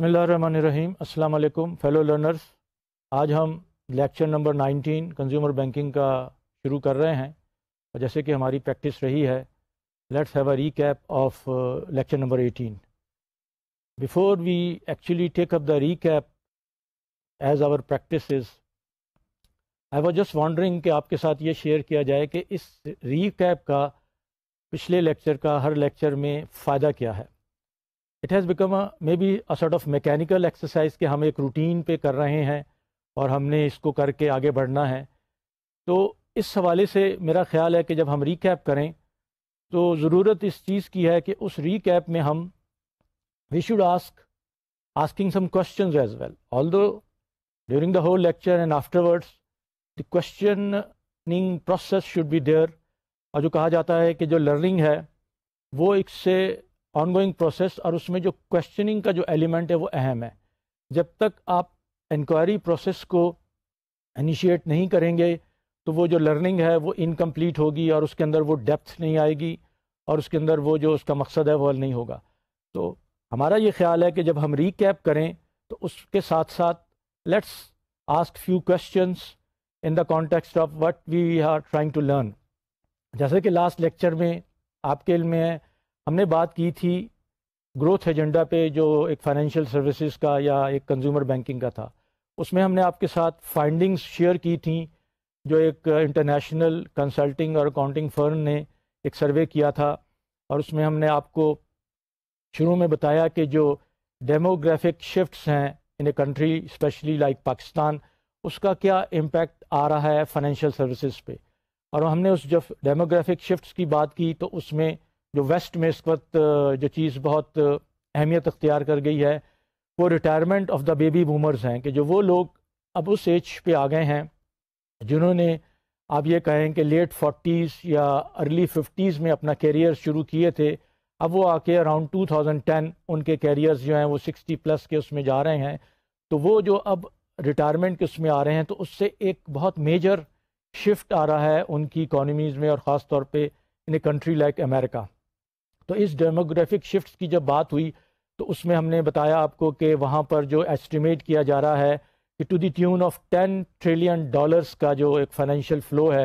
बसमीम अल्लाम fellow learners आज हम लेक्चर नंबर 19 कंज्यूमर बैंकिंग का शुरू कर रहे हैं और जैसे कि हमारी प्रैक्टिस रही है let's have a recap of lecture number 18 before we actually take up the recap as our practice I was just wondering कि आपके साथ ये शेयर किया जाए कि इस रीकैप का पिछले लेक्चर का हर लेक्चर में फ़ायदा क्या है it has become a maybe a sort of mechanical exercise के हम एक रूटीन पे कर रहे हैं और हमने इसको करके आगे बढ़ना है तो इस हवाले से मेरा ख्याल है कि जब हम रिकैप करें तो ज़रूरत इस चीज़ की है कि उस रिकैप में हम we should ask asking some question as well although during the whole lecture and afterwards the questioning process should be there और जो कहा जाता है कि जो लर्निंग है वो इससे ऑन गोइंग प्रोसेस और उसमें जो क्वेश्चनिंग का जो एलिमेंट है वो अहम है जब तक आप इंक्वायरी प्रोसेस को इनिशिएट नहीं करेंगे तो वो जो लर्निंग है वो इनकम्प्लीट होगी और उसके अंदर वो डेप्थ नहीं आएगी और उसके अंदर वो जो उसका मकसद है वो नहीं होगा तो हमारा ये ख्याल है कि जब हम रिकैप करें तो उसके साथ साथ let's ask few question in the context of what we are trying to learn जैसे कि लास्ट लेक्चर में आपके इल्म में है हमने बात की थी ग्रोथ एजेंडा पे जो एक फाइनेंशियल सर्विसेज का या एक कंज्यूमर बैंकिंग का था उसमें हमने आपके साथ फाइंडिंग्स शेयर की थी जो एक इंटरनेशनल कंसल्टिंग और अकाउंटिंग फर्म ने एक सर्वे किया था और उसमें हमने आपको शुरू में बताया कि जो डेमोग्राफिक शिफ्ट्स हैं in a country specially like Pakistan उसका क्या इम्पैक्ट आ रहा है फाइनेंशियल सर्विसेज पे और हमने उस जब डेमोग्राफिक शिफ्ट्स की बात की तो उसमें जो वेस्ट में इस वक्त जो चीज़ बहुत अहमियत अख्तियार कर गई है वो retirement of the baby boomers हैं कि जो वो लोग अब उस एज पे आ गए हैं जिन्होंने आप ये कहें कि लेट फोर्टीज़ या अर्ली फिफ्टीज़ में अपना कैरियर शुरू किए थे अब वो आके अराउंड टू थाउजेंड टेन उनके कैरियर्स जो हैं वो सिक्सटी प्लस के उसमें जा रहे हैं तो वो जो अब रिटायरमेंट के उसमें आ रहे हैं तो उससे एक बहुत मेजर शिफ्ट आ रहा है उनकी इकॉनमीज़ में और ख़ास तौर पर in a country like America तो इस डेमोग्राफिक शिफ्ट की जब बात हुई तो उसमें हमने बताया आपको कि वहाँ पर जो एस्टिमेट किया जा रहा है कि to the tune of ten trillion dollars का जो एक फाइनेंशियल फ़्लो है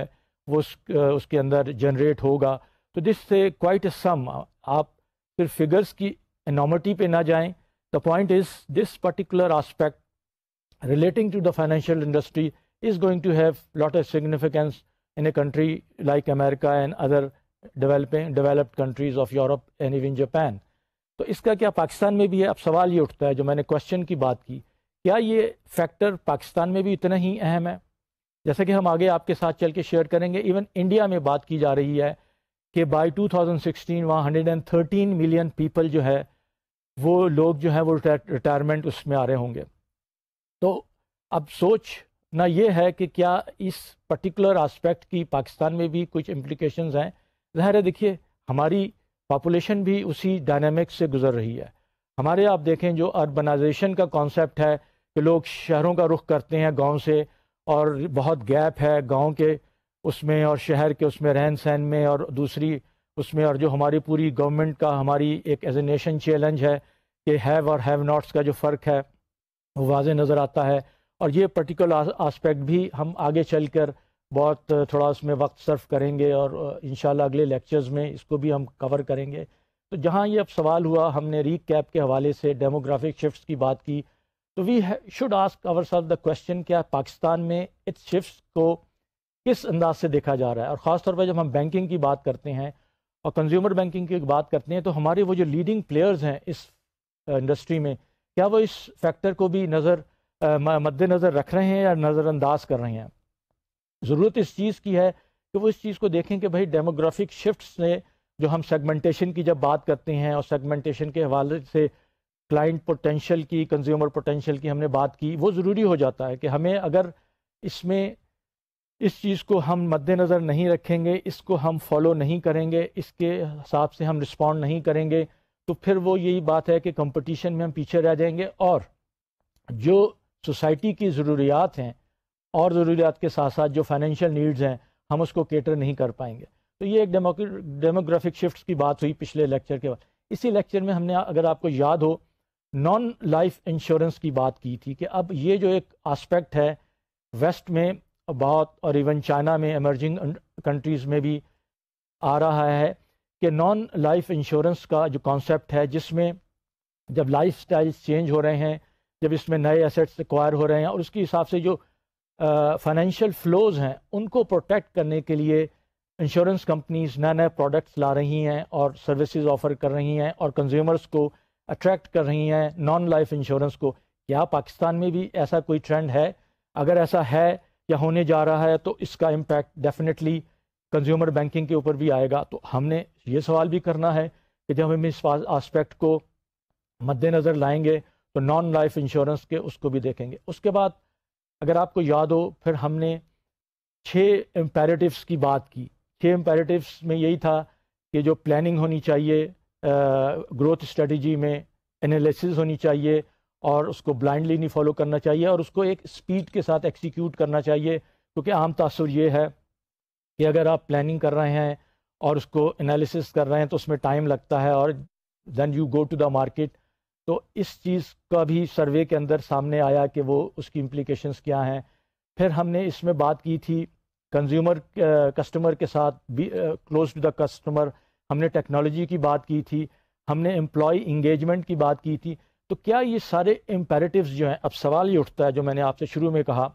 वो उस, उसके अंदर जनरेट होगा तो दिस से क्वाइट ए सम आप फिर फिगर्स की एनॉमिटी पे ना जाएं the point is this particular aspect relating to the financial industry is going to have lot of significance in a country like America and other developing developed countries of Europe and even Japan तो इसका क्या पाकिस्तान में भी है अब सवाल ये उठता है जो मैंने क्वेश्चन की बात की क्या ये फैक्टर पाकिस्तान में भी इतना ही अहम है जैसा कि हम आगे आपके साथ चल के शेयर करेंगे इवन इंडिया में बात की जा रही है कि बाय 2016 वहाँ 113 मिलियन पीपल जो है वो लोग जो हैं वो रिटायरमेंट उसमें आ रहे होंगे तो अब सोच ना ये है कि क्या इस पर्टिकुलर आस्पेक्ट की पाकिस्तान में भी कुछ इम्प्लिकेशंस हैं ज़ाहिर है देखिए हमारी पापोलेशन भी उसी डायनेमिक्स से गुजर रही है हमारे आप देखें जो अर्बनाइजेशन का कॉन्सेप्ट है कि लोग शहरों का रुख करते हैं गाँव से और बहुत गैप है गाँव के उसमें और शहर के उसमें रहन सहन में और दूसरी उसमें और जो हमारी पूरी गवर्नमेंट का हमारी एक एज ए नेशन चैलेंज है कि हैव और हैव नाट्स का जो फ़र्क है वो वाज नज़र आता है और ये पर्टिकुलर आस्पेक्ट भी हम आगे चल कर बहुत थोड़ा उसमें वक्त सर्फ करेंगे और इन अगले लेक्चर्स में इसको भी हम कवर करेंगे तो जहाँ ये अब सवाल हुआ हमने री कैप के हवाले से डेमोग्राफिक शिफ्ट की बात की तो we should ask our self the question क्या पाकिस्तान में इस शिफ्ट को किस अंदाज से देखा जा रहा है और ख़ासतौर पर जब हम बैंकिंग की बात करते हैं और कंज्यूमर बैंकिंग की बात करते हैं तो हमारे वो जो लीडिंग प्लेयर्स हैं इस इंडस्ट्री में क्या वो इस फैक्टर को भी नज़र मद्देनज़र रख रहे हैं या नज़रअंदाज कर रहे हैं ज़रूरत इस चीज़ की है कि वो इस चीज़ को देखें कि भाई डेमोग्राफिक शिफ्ट ने जो हम सेगमेंटेशन की जब बात करते हैं और सेगमेंटेशन के हवाले से क्लाइंट पोटेंशियल की कंज्यूमर पोटेंशियल की हमने बात की वो ज़रूरी हो जाता है कि हमें अगर इसमें इस चीज़ को हम मद्देनज़र नहीं रखेंगे इसको हम फॉलो नहीं करेंगे इसके हिसाब से हम रिस्पॉन्ड नहीं करेंगे तो फिर वो यही बात है कि कंपटीशन में हम पीछे रह जाएंगे और जो सोसाइटी की ज़रूरियात हैं और ज़रूरियात के साथ साथ जो फाइनेंशियल नीड्स हैं हम उसको केटर नहीं कर पाएंगे तो ये एक डेमोग्राफिक शिफ्ट की बात हुई पिछले लेक्चर के बाद इसी लेक्चर में हमने अगर आपको याद हो नॉन लाइफ इंश्योरेंस की बात की थी कि अब ये जो एक आस्पेक्ट है वेस्ट में बहुत और इवन चाइना में एमरजिंग कंट्रीज़ में भी आ रहा है कि नॉन लाइफ इंश्योरेंस का जो कॉन्सेप्ट है जिसमें जब लाइफ स्टाइल चेंज हो रहे हैं जब इसमें नए एसेट्स एक्वायर हो रहे हैं और उसके हिसाब से जो फाइनेंशियल फ़्लोज़ हैं उनको प्रोटेक्ट करने के लिए इंश्योरेंस कंपनीज नए नए प्रोडक्ट्स ला रही हैं और सर्विसेज ऑफ़र कर रही हैं और कंज्यूमर्स को अट्रैक्ट कर रही हैं नॉन लाइफ इंश्योरेंस को क्या पाकिस्तान में भी ऐसा कोई ट्रेंड है अगर ऐसा है या होने जा रहा है तो इसका इम्पैक्ट डेफिनेटली कंज्यूमर बैंकिंग के ऊपर भी आएगा तो हमने ये सवाल भी करना है कि जब हम इस आस्पेक्ट को मद्देनज़र लाएंगे तो नॉन लाइफ इंश्योरेंस के उसको भी देखेंगे उसके बाद अगर आपको याद हो फिर हमने छः एम्पेरेटिव्स की बात की छः एम्पेरेटिव्स में यही था कि जो प्लानिंग होनी चाहिए ग्रोथ स्ट्रेटजी में एनालिसिस होनी चाहिए और उसको ब्लाइंडली नहीं फॉलो करना चाहिए और उसको एक स्पीड के साथ एक्सिक्यूट करना चाहिए क्योंकि आम तसर ये है कि अगर आप प्लानिंग कर रहे हैं और उसको एनालिसिस कर रहे हैं तो उसमें टाइम लगता है और then you go to the market तो इस चीज़ का भी सर्वे के अंदर सामने आया कि वो उसकी इम्प्लिकेशंस क्या हैं फिर हमने इसमें बात की थी कंज्यूमर कस्टमर के साथ भी क्लोज टू द कस्टमर हमने टेक्नोलॉजी की बात की थी हमने एम्प्लॉय इंगेजमेंट की बात की थी तो क्या ये सारे इम्पेरेटिव्स जो हैं अब सवाल ये उठता है जो मैंने आपसे शुरू में कहा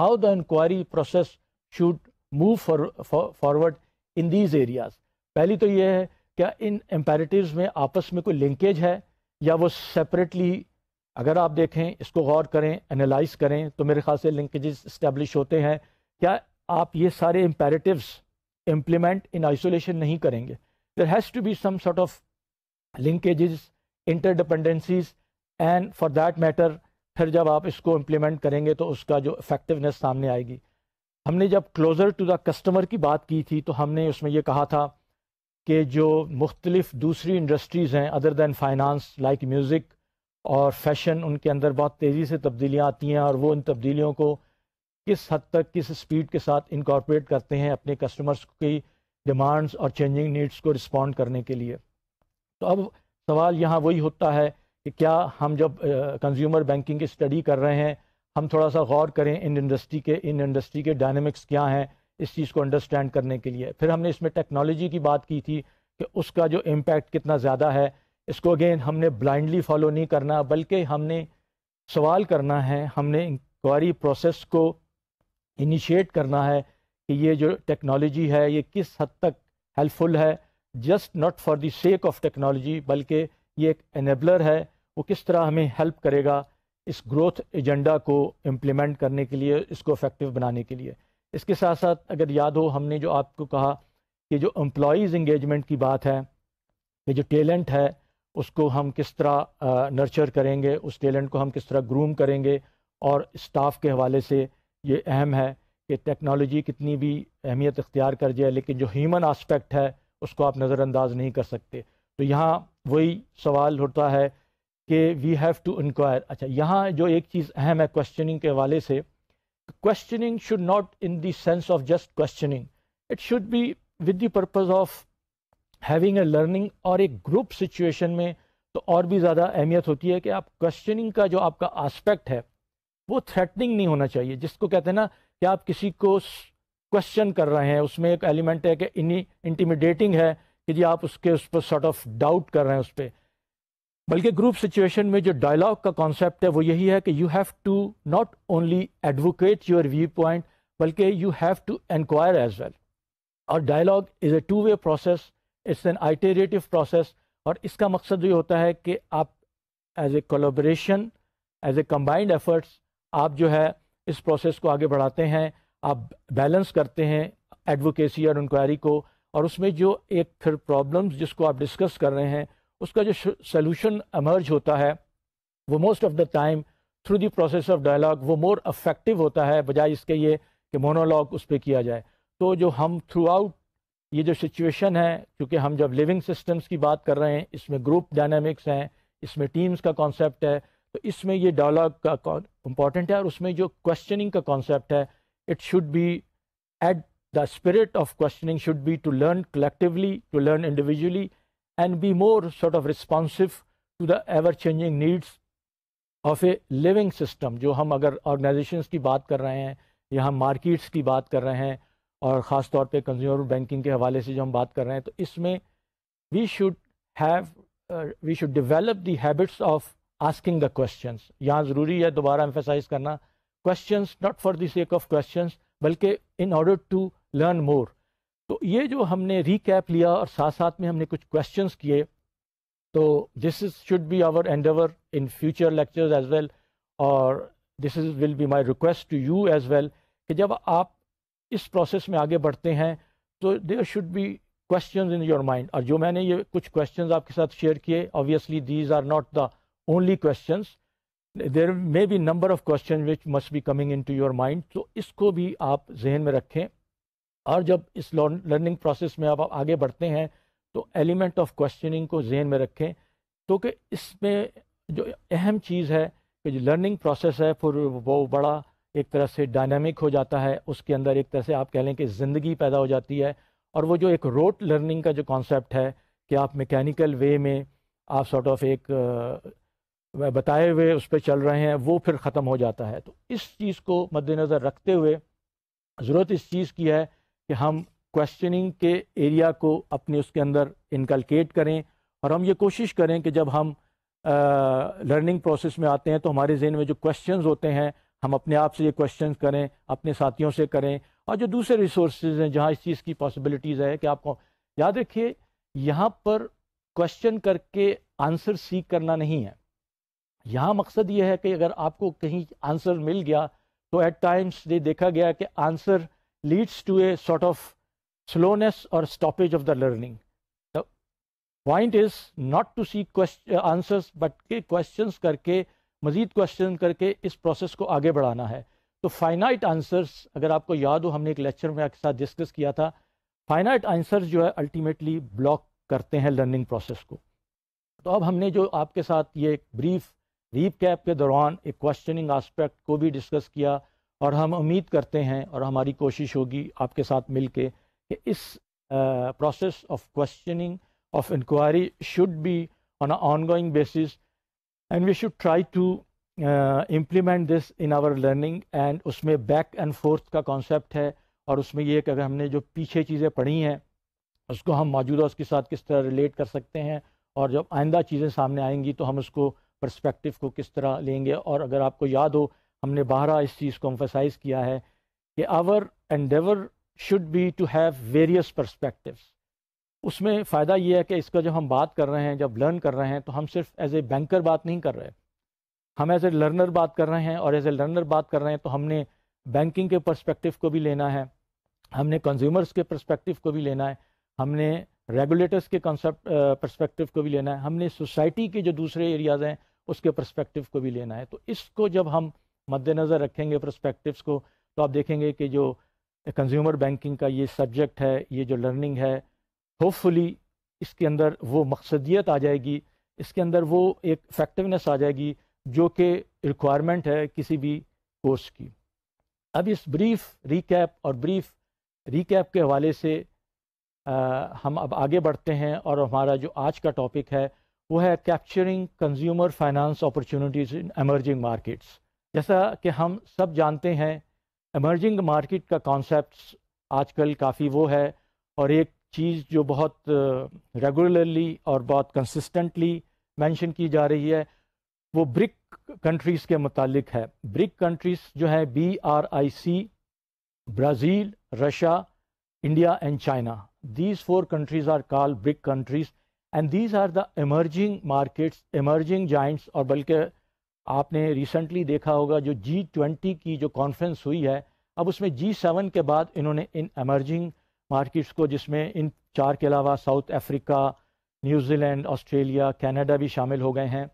how the inquiry process should move forward in these areas पहली तो ये है क्या इन एम्पेरेटिव में आपस में कोई लिंकेज है या वो सेपरेटली अगर आप देखें इसको गौर करें एनालाइज करें तो मेरे ख्याल से लिंकेज इस्टेब्लिश होते हैं क्या आप ये सारे इम्पेरेटिव्स इम्प्लीमेंट इन आइसोलेशन नहीं करेंगे there has to be some sort of interdependencies and for that matter फिर जब आप इसको इम्प्लीमेंट करेंगे तो उसका जो इफेक्टिवनेस सामने आएगी हमने जब क्लोज़र टू द कस्टमर की बात की थी तो हमने उसमें ये कहा था कि जो मुख्तलफ़ दूसरी इंडस्ट्रीज़ हैं other than finance like music और फैशन उनके अंदर बहुत तेज़ी से तब्दीलियाँ आती हैं और वो इन तब्दीलियों को किस हद तक किस स्पीड के साथ इनकॉर्पोरेट करते हैं अपने कस्टमर्स की डिमांड्स और चेंजिंग नीड्स को रिस्पॉन्ड करने के लिए तो अब सवाल यहाँ वही होता है कि क्या हम जब कंज्यूमर बैंकिंग की स्टडी कर रहे हैं हम थोड़ा सा गौर करें इन इंडस्ट्री के इन इंडस्ट्री के डायनमिक्स क्या हैं इस चीज़ को अंडरस्टैंड करने के लिए फिर हमने इसमें टेक्नोलॉजी की बात की थी कि उसका जो इम्पैक्ट कितना ज़्यादा है इसको अगेन हमने ब्लाइंडली फॉलो नहीं करना बल्कि हमने सवाल करना है हमने इंक्वायरी प्रोसेस को इनिशिएट करना है कि ये जो टेक्नोलॉजी है ये किस हद तक हेल्पफुल है just not for the sake of technology बल्कि ये एक एनेबलर है वो किस तरह हमें हेल्प करेगा इस ग्रोथ एजेंडा को इम्प्लीमेंट करने के लिए इसको अफेक्टिव बनाने के लिए इसके साथ साथ अगर याद हो हमने जो आपको कहा कि जो एम्प्लॉज़ इंगेजमेंट की बात है कि जो टेलेंट है उसको हम किस तरह नर्चर करेंगे उस टेलेंट को हम किस तरह ग्रूम करेंगे और स्टाफ के हवाले से ये अहम है कि टेक्नोलॉजी कितनी भी अहमियत इख्तियार कर जाए लेकिन जो ह्यूमन आस्पेक्ट है उसको आप नज़रअंदाज नहीं कर सकते तो यहाँ वही सवाल होता है कि वी हैव टू इंक्वायर अच्छा यहाँ जो एक चीज़ अहम है क्वेश्चनिंग के हवाले से questioning should not in the sense of just questioning it should be with the purpose of having a learning और एक ग्रुप सिचुएशन में तो और भी ज़्यादा अहमियत होती है कि आप क्वेश्चनिंग का जो आपका आस्पेक्ट है वो थ्रेटनिंग नहीं होना चाहिए जिसको कहते हैं ना कि आप किसी को क्वेश्चन कर रहे हैं उसमें एक एलिमेंट है कि इन्हीं इंटीमिडेटिंग है कि जी आप उसके उस पर सॉर्ट ऑफ डाउट कर रहे हैं उस पर बल्कि ग्रुप सिचुएशन में जो डायलॉग का कॉन्सेप्ट है वो यही है कि you have to not only advocate your view point बल्कि you have to enquire as well और dialogue is a two way process it's an iterative process और इसका मकसद ये होता है कि आप as a collaboration as a combined efforts आप जो है इस प्रोसेस को आगे बढ़ाते हैं आप बैलेंस करते हैं एडवोकेसी और इंक्वायरी को और उसमें जो एक फिर प्रॉब्लम्स जिसको आप डिस्कस कर रहे हैं उसका जो सोल्यूशन एमर्ज होता है वो most of the time through the process of dialogue वो मोर अफेक्टिव होता है बजाय इसके ये कि मोनोलॉग उस पर किया जाए तो जो हम थ्रू आउट ये जो सिचुएशन है क्योंकि हम जब लिविंग सिस्टम्स की बात कर रहे हैं इसमें ग्रुप डायनामिक्स हैं इसमें टीम्स का कॉन्सेप्ट है तो इसमें ये डायलॉग का इम्पॉर्टेंट है और उसमें जो क्वेश्चनिंग का कॉन्सेप्ट है it should be at the spirit of questioning should be to learn collectively to learn individually and be more sort of responsive to the ever changing needs of a living system जो हम अगर organisations की बात कर रहे हैं या हम मार्केट्स की बात कर रहे हैं और ख़ास तौर पे कंज्यूमर बैंकिंग के हवाले से जो हम बात कर रहे हैं तो इसमें we should have we should develop the habits of asking the questions यहाँ ज़रूरी है दोबारा एम्फेसाइज करना questions not for the sake of questions बल्कि in order to learn more तो ये जो हमने रिकैप लिया और साथ साथ में हमने कुछ क्वेश्चंस किए तो this is should be our endeavour in future lectures as well और this is will be my request to you as well कि जब आप इस प्रोसेस में आगे बढ़ते हैं तो there should be question in your mind और जो मैंने ये कुछ क्वेश्चन आपके साथ शेयर किए obviously these are not the only question there may be number of question which must be coming into your mind तो इसको भी आप जहन में रखें और जब इस लर्निंग प्रोसेस में आप आगे बढ़ते हैं तो एलिमेंट ऑफ क्वेश्चनिंग को जहन में रखें तो कि इसमें जो अहम चीज़ है कि जो लर्निंग प्रोसेस है फिर वो बड़ा एक तरह से डायनामिक हो जाता है उसके अंदर एक तरह से आप कह लें कि ज़िंदगी पैदा हो जाती है और वो जो एक रोट लर्निंग का जो कॉन्सेप्ट है कि आप मैकेनिकल वे में आप सॉर्ट ऑफ एक बताए हुए उस पर चल रहे हैं वो फिर ख़त्म हो जाता है तो इस चीज़ को मद्दनज़र रखते हुए ज़रूरत इस चीज़ की है कि हम क्वेश्चनिंग के एरिया को अपने उसके अंदर इनकलकेट करें और हम ये कोशिश करें कि जब हम लर्निंग प्रोसेस में आते हैं तो हमारे जहन में जो क्वेश्चंस होते हैं हम अपने आप से ये क्वेश्चंस करें अपने साथियों से करें और जो दूसरे रिसोर्स हैं जहाँ इस चीज़ की पॉसिबिलिटीज़ है कि आपको याद रखिए यहाँ पर क्वेश्चन करके आंसर सीख करना नहीं है यहाँ मकसद ये है कि अगर आपको कहीं आंसर मिल गया तो एट टाइम्स ये देखा गया कि answer leads to a sort of slowness or stoppage of the learning. The point is not to seek uh, answers but के questions करके मज़ीद क्वेश्चन करके इस प्रोसेस को आगे बढ़ाना है तो फाइनाइट आंसर्स अगर आपको याद हो हमने एक लेक्चर में आपके साथ डिस्कस किया था फाइनाइट आंसर्स जो है अल्टीमेटली ब्लॉक करते हैं लर्निंग प्रोसेस को तो अब हमने जो आपके साथ ये एक ब्रीफ रीप कैप के दौरान एक क्वेश्चनिंग आस्पेक्ट को भी डिस्कस किया और हम उम्मीद करते हैं और हमारी कोशिश होगी आपके साथ मिल के कि इस process of questioning of inquiry should be on ongoing basis and we should try to implement this in our learning and उसमें बैक एंड फोर्थ का कॉन्सेप्ट है और उसमें ये कि अगर हमने जो पीछे चीज़ें पढ़ी हैं उसको हम मौजूदा उसके साथ किस तरह रिलेट कर सकते हैं और जब आइंदा चीज़ें सामने आएंगी तो हम उसको पर्सपेक्टिव को किस तरह लेंगे और अगर आपको याद हो हमने बारह इस चीज़ को एम्फोसाइज किया है कि our endeavour should be to have various perspective उसमें फ़ायदा यह है कि इसका जब हम बात कर रहे हैं जब लर्न कर रहे हैं तो हम सिर्फ एज ए बैंकर बात नहीं कर रहे हम एज ए लर्नर बात कर रहे हैं और एज ए लर्नर बात कर रहे हैं तो हमने बैंकिंग के परस्पेक्टिव को भी लेना है हमने कंज्यूमर्स के पर्सपेक्टिव को भी लेना है हमने रेगुलेटर्स के कॉन्सेप्ट पर्सपेक्टिव को भी लेना है हमने सोसाइटी के जो दूसरे एरियाज़ हैं उसके पर्सपेक्टिव को भी लेना है तो इसको जब हम मद्देनज़र रखेंगे प्रस्पेक्टिव्स को तो आप देखेंगे कि जो कंज्यूमर बैंकिंग का ये सब्जेक्ट है ये जो लर्निंग है होपफुली इसके अंदर वो मकसदियत आ जाएगी इसके अंदर वो एक इफेक्टिवनेस आ जाएगी जो कि रिक्वायरमेंट है किसी भी कोर्स की अब इस ब्रीफ रिकैप और ब्रीफ रिकैप के हवाले से आ, हम अब आगे बढ़ते हैं और हमारा जो आज का टॉपिक है वो है capturing consumer finance opportunities in emerging markets जैसा कि हम सब जानते हैं एमर्जिंग मार्केट का कॉन्सेप्ट आजकल काफ़ी वो है और एक चीज़ जो बहुत रेगुलरली और बहुत कंसिस्टेंटली मेंशन की जा रही है वो ब्रिक कंट्रीज़ के मुतालिक है ब्रिक कंट्रीज़ जो हैं B R I C Brazil Russia India and China these four countries are called BRIC countries and these are the emerging markets, emerging giants or बल्कि आपने रिसेंटली देखा होगा जो जी ट्वेंटी की जो कॉन्फ्रेंस हुई है अब उसमें जी सेवन के बाद इन्होंने इन एमर्जिंग मार्किट्स को जिसमें इन चार के अलावा South Africa New Zealand Australia Canada भी शामिल हो गए हैं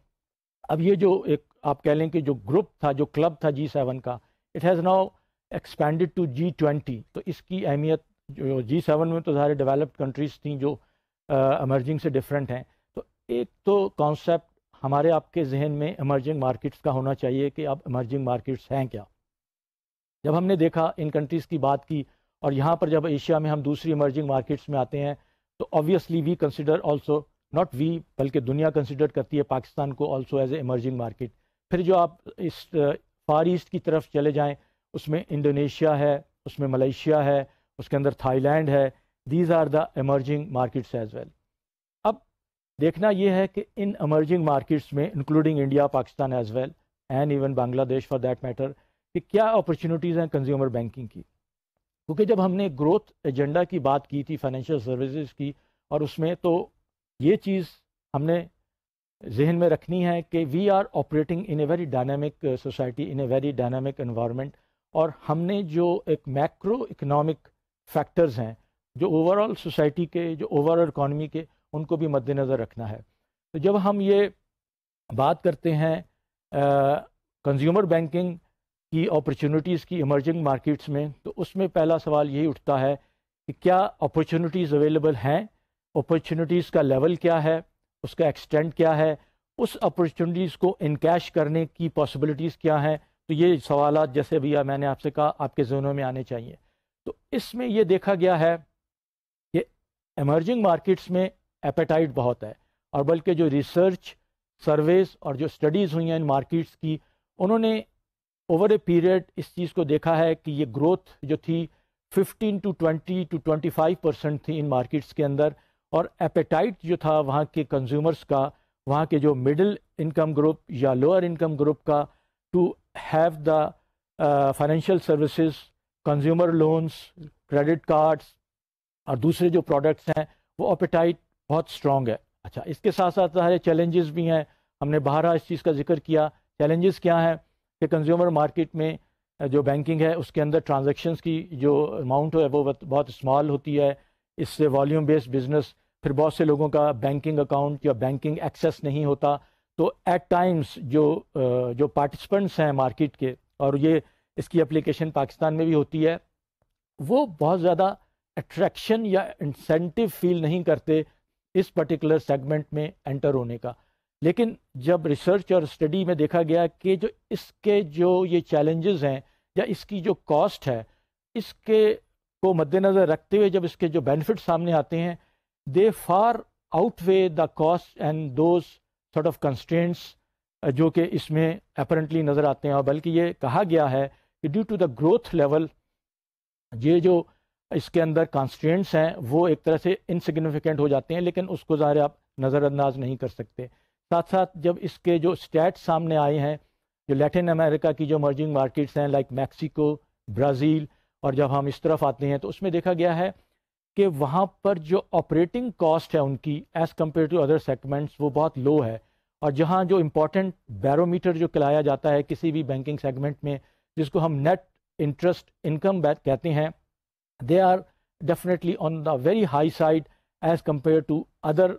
अब ये जो एक आप कह लें कि जो ग्रुप था जो क्लब था जी सेवन का it has now expanded to G twenty तो इसकी अहमियत जो जी सेवन में तो सारे डेवलप्ड कंट्रीज़ थी जो एमरजिंग uh, से डिफरेंट हैं तो एक तो कॉन्सेप्ट हमारे आपके जहन में इमरजिंग मार्केट्स का होना चाहिए कि अब इमरजिंग मार्केट्स हैं क्या जब हमने देखा इन कंट्रीज़ की बात की और यहाँ पर जब एशिया में हम दूसरी इमरजिंग मार्केट्स में आते हैं तो obviously we consider also not we बल्कि दुनिया कंसिडर करती है पाकिस्तान को also as a emerging market फिर जो आप इस फार ईस्ट की तरफ चले जाएँ उसमें इंडोनेशिया है उसमें मलेशिया है उसके अंदर थाईलैंड है these are the emerging markets as well देखना यह है कि इन emerging markets में including India Pakistan as well and even Bangladesh for that matter कि क्या अपॉर्चुनिटीज़ हैं कंज्यूमर बैंकिंग की क्योंकि जब हमने ग्रोथ एजेंडा की बात की थी फाइनेंशियल सर्विसेज की और उसमें तो ये चीज़ हमने जहन में रखनी है कि we are operating in a very dynamic society in a very dynamic environment और हमने जो एक मैक्रो इकनॉमिक फैक्टर्स हैं जो ओवरऑल सोसाइटी के जो ओवरऑल इकानमी के उनको भी मद्देनज़र रखना है तो जब हम ये बात करते हैं कंज्यूमर बैंकिंग की अपॉर्चुनिटीज़ की इमर्जिंग मार्केट्स में तो उसमें पहला सवाल यही उठता है कि क्या अपॉर्चुनिटीज़ अवेलेबल हैं अपॉर्चुनिटीज़ का लेवल क्या है उसका एक्सटेंड क्या है उस अपॉर्चुनिटीज़ को इनकेश करने की पॉसिबिलिटीज़ क्या हैं तो ये सवाल जैसे भैया मैंने आपसे कहा आपके जोनों में आने चाहिए तो इसमें यह देखा गया है कि एमर्जिंग मार्किट्स में एपेटाइट बहुत है और बल्कि जो रिसर्च सर्वेस और जो स्टडीज़ हुई हैं इन मार्केट्स की उन्होंने ओवर ए पीरियड इस चीज़ को देखा है कि ये ग्रोथ जो थी 15 टू 20 टू 25 परसेंट थी इन मार्केट्स के अंदर और एपेटाइट जो था वहाँ के कंज्यूमर्स का वहाँ के जो मिडिल इनकम ग्रुप या लोअर इनकम ग्रुप का to have the financial services consumer loans credit cards और दूसरे जो प्रोडक्ट्स हैं वो एपेटाइट बहुत स्ट्रॉन्ग है अच्छा इसके साथ साथ सारे चैलेंजेस भी हैं हमने बाहर इस चीज़ का जिक्र किया चैलेंजेस क्या हैं कि कंज्यूमर मार्केट में जो बैंकिंग है उसके अंदर ट्रांजैक्शंस की जो अमाउंट है वो बहुत स्मॉल होती है इससे वॉल्यूम बेस्ड बिजनेस फिर बहुत से लोगों का बैंकिंग अकाउंट या बैंकिंग एक्सेस नहीं होता तो एट टाइम्स जो जो पार्टिसिपेंट्स हैं मार्केट के और ये इसकी एप्लीकेशन पाकिस्तान में भी होती है वो बहुत ज़्यादा अट्रैक्शन या इंसेंटिव फील नहीं करते इस पर्टिकुलर सेगमेंट में एंटर होने का लेकिन जब रिसर्च और स्टडी में देखा गया कि जो इसके जो ये चैलेंजेस हैं या इसकी जो कॉस्ट है इसके को मद्देनज़र रखते हुए जब इसके जो बेनिफिट सामने आते हैं they far outweigh the cost and those sort of constants जो कि इसमें अपरेंटली नज़र आते हैं और बल्कि ये कहा गया है कि due to the growth level ये जो इसके अंदर कॉन्स्टेंट्स हैं वो एक तरह से इनसिग्निफिकेंट हो जाते हैं लेकिन उसको ज़ाहिर आप नज़रअंदाज नहीं कर सकते साथ साथ जब इसके जो स्टैट्स सामने आए हैं जो लैटिन अमेरिका की जो मर्जिंग मार्केट्स हैं लाइक मैक्सिको ब्राज़ील और जब हम इस तरफ आते हैं तो उसमें देखा गया है कि वहाँ पर जो ऑपरेटिंग कॉस्ट है उनकी as compare to other segments वो बहुत लो है और जहाँ जो इम्पोर्टेंट बैरोमीटर जो कहलाया जाता है किसी भी बैंकिंग सेगमेंट में जिसको हम नेट इंटरेस्ट इनकम कहते हैं they are definitely on the very high side as compared to other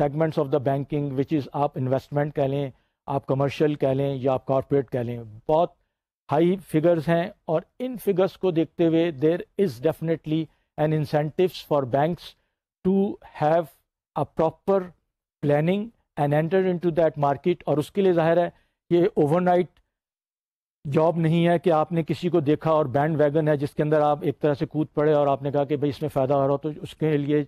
segments of the banking which is आप इन्वेस्टमेंट कह लें आप कमर्शियल कह लें या आप कॉरपोरेट कह लें बहुत हाई फिगर्स हैं और इन फिगर्स को देखते हुए there is definitely an incentives for banks to have a proper planning and enter in to that market और उसके लिए जाहिर है ये ओवरनाइट जॉब नहीं है कि आपने किसी को देखा और बैंड वैगन है जिसके अंदर आप एक तरह से कूद पड़े और आपने कहा कि भाई इसमें फ़ायदा हो रहा हो तो उसके लिए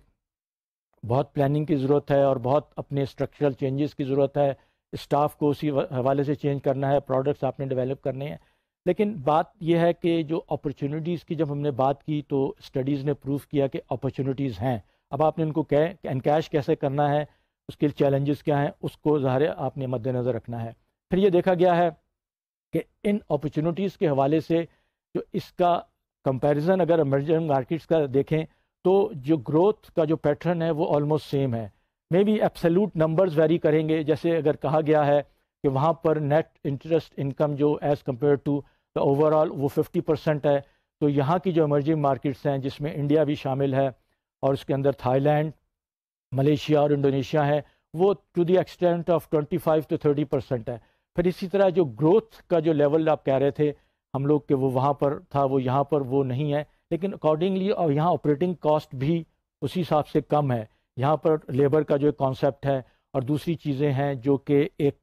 बहुत प्लानिंग की ज़रूरत है और बहुत अपने स्ट्रक्चरल चेंजेस की ज़रूरत है स्टाफ को उसी हवाले से चेंज करना है प्रोडक्ट्स आपने डेवलप करने हैं लेकिन बात यह है कि जो अपॉर्चुनिटीज़ की जब हमने बात की तो स्टडीज़ ने प्रूव किया कि अपॉर्चुनिटीज़ हैं अब आपने उनको कह इनकेश कैसे करना है उसके चैलेंजेस क्या हैं उसको ज़ाहिर आपने मद्देनज़र रखना है फिर ये देखा गया है कि इन अपॉर्चुनिटीज़ के हवाले से जो इसका कंपैरिजन अगर इमर्जिंग मार्केट्स का देखें तो जो ग्रोथ का जो पैटर्न है वो ऑलमोस्ट सेम है maybe absolute numbers vary करेंगे जैसे अगर कहा गया है कि वहाँ पर नेट इंटरेस्ट इनकम जो as compare to the overall वो फिफ्टी परसेंट है तो यहाँ की जो इमरजिंग मार्केट्स हैं जिसमें इंडिया भी शामिल है और उसके अंदर थाईलैंड मलेशिया और इंडोनेशिया है वो to the extent of twenty five to thirty percent है फिर इसी तरह जो ग्रोथ का जो लेवल आप कह रहे थे हम लोग के वो वहाँ पर था वो यहाँ पर वो नहीं है लेकिन अकॉर्डिंगली और यहाँ ऑपरेटिंग कॉस्ट भी उसी हिसाब से कम है यहाँ पर लेबर का जो एक कॉन्सेप्ट है और दूसरी चीज़ें हैं जो कि एक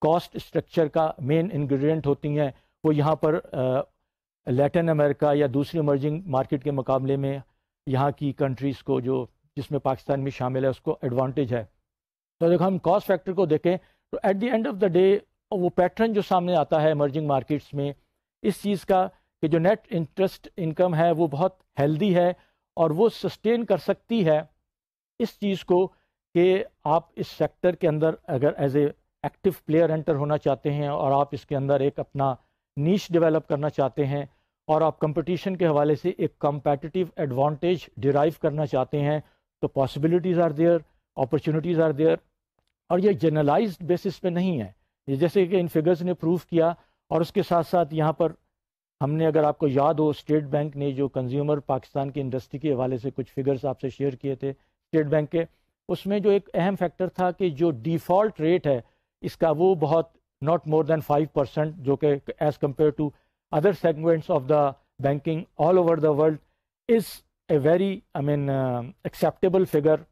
कॉस्ट स्ट्रक्चर का मेन इंग्रेडिएंट होती हैं वो यहाँ पर लैटिन अमेरिका या दूसरी इमर्जिंग मार्केट के मुकाबले में यहाँ की कंट्रीज़ को जो जिसमें पाकिस्तान भी शामिल है उसको एडवांटेज है तो देखो हम कॉस्ट फैक्टर को देखें तो at the end of the day और वो पैटर्न जो सामने आता है इमर्जिंग मार्केट्स में इस चीज़ का कि जो नेट इंटरेस्ट इनकम है वो बहुत हेल्दी है और वो सस्टेन कर सकती है इस चीज़ को कि आप इस सेक्टर के अंदर अगर as a active player enter होना चाहते हैं और आप इसके अंदर एक अपना नीच डेवलप करना चाहते हैं और आप कंपटीशन के हवाले से एक कंपेटिटिव एडवांटेज डिराइव करना चाहते हैं तो possibilities are there opportunities are there और ये जनरलाइज बेसिस पे नहीं है जैसे कि इन फिगर्स ने प्रूव किया और उसके साथ साथ यहाँ पर हमने अगर आपको याद हो स्टेट बैंक ने जो कंज्यूमर पाकिस्तान की इंडस्ट्री के हवाले से कुछ फिगर्स आपसे शेयर किए थे स्टेट बैंक के उसमें जो एक अहम फैक्टर था कि जो डिफ़ॉल्ट रेट है इसका वो बहुत not more than five percent जो कि as compare to other segments of the banking all over the world is a very I mean acceptable figure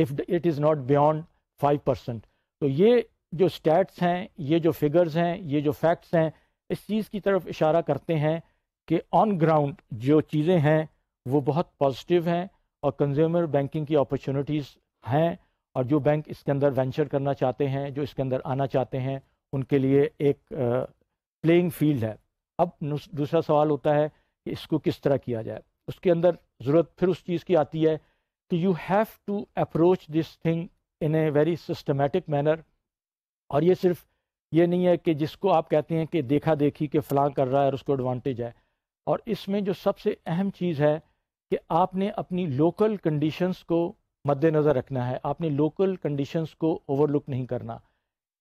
if it is not beyond five percent तो ये जो stats हैं ये जो figures हैं ये जो फैक्ट्स हैं इस चीज़ की तरफ इशारा करते हैं कि ऑन ग्राउंड जो चीज़ें हैं वो बहुत पॉजिटिव हैं और कंज्यूमर बैंकिंग की अपॉर्चुनिटीज़ हैं और जो बैंक इसके अंदर वेंचर करना चाहते हैं जो इसके अंदर आना चाहते हैं उनके लिए एक प्लेइंग फील्ड है अब दूसरा सवाल होता है कि इसको किस तरह किया जाए उसके अंदर ज़रूरत फिर उस चीज़ की आती है कि you have to approach this thing in a very systematic manner और ये सिर्फ ये नहीं है कि जिसको आप कहते हैं कि देखा देखी कि फ़लाँ कर रहा है और उसको एडवांटेज है और इसमें जो सबसे अहम चीज़ है कि आपने अपनी लोकल कंडीशंस को मद्देनज़र रखना है आपने लोकल कंडीशंस को ओवरलुक नहीं करना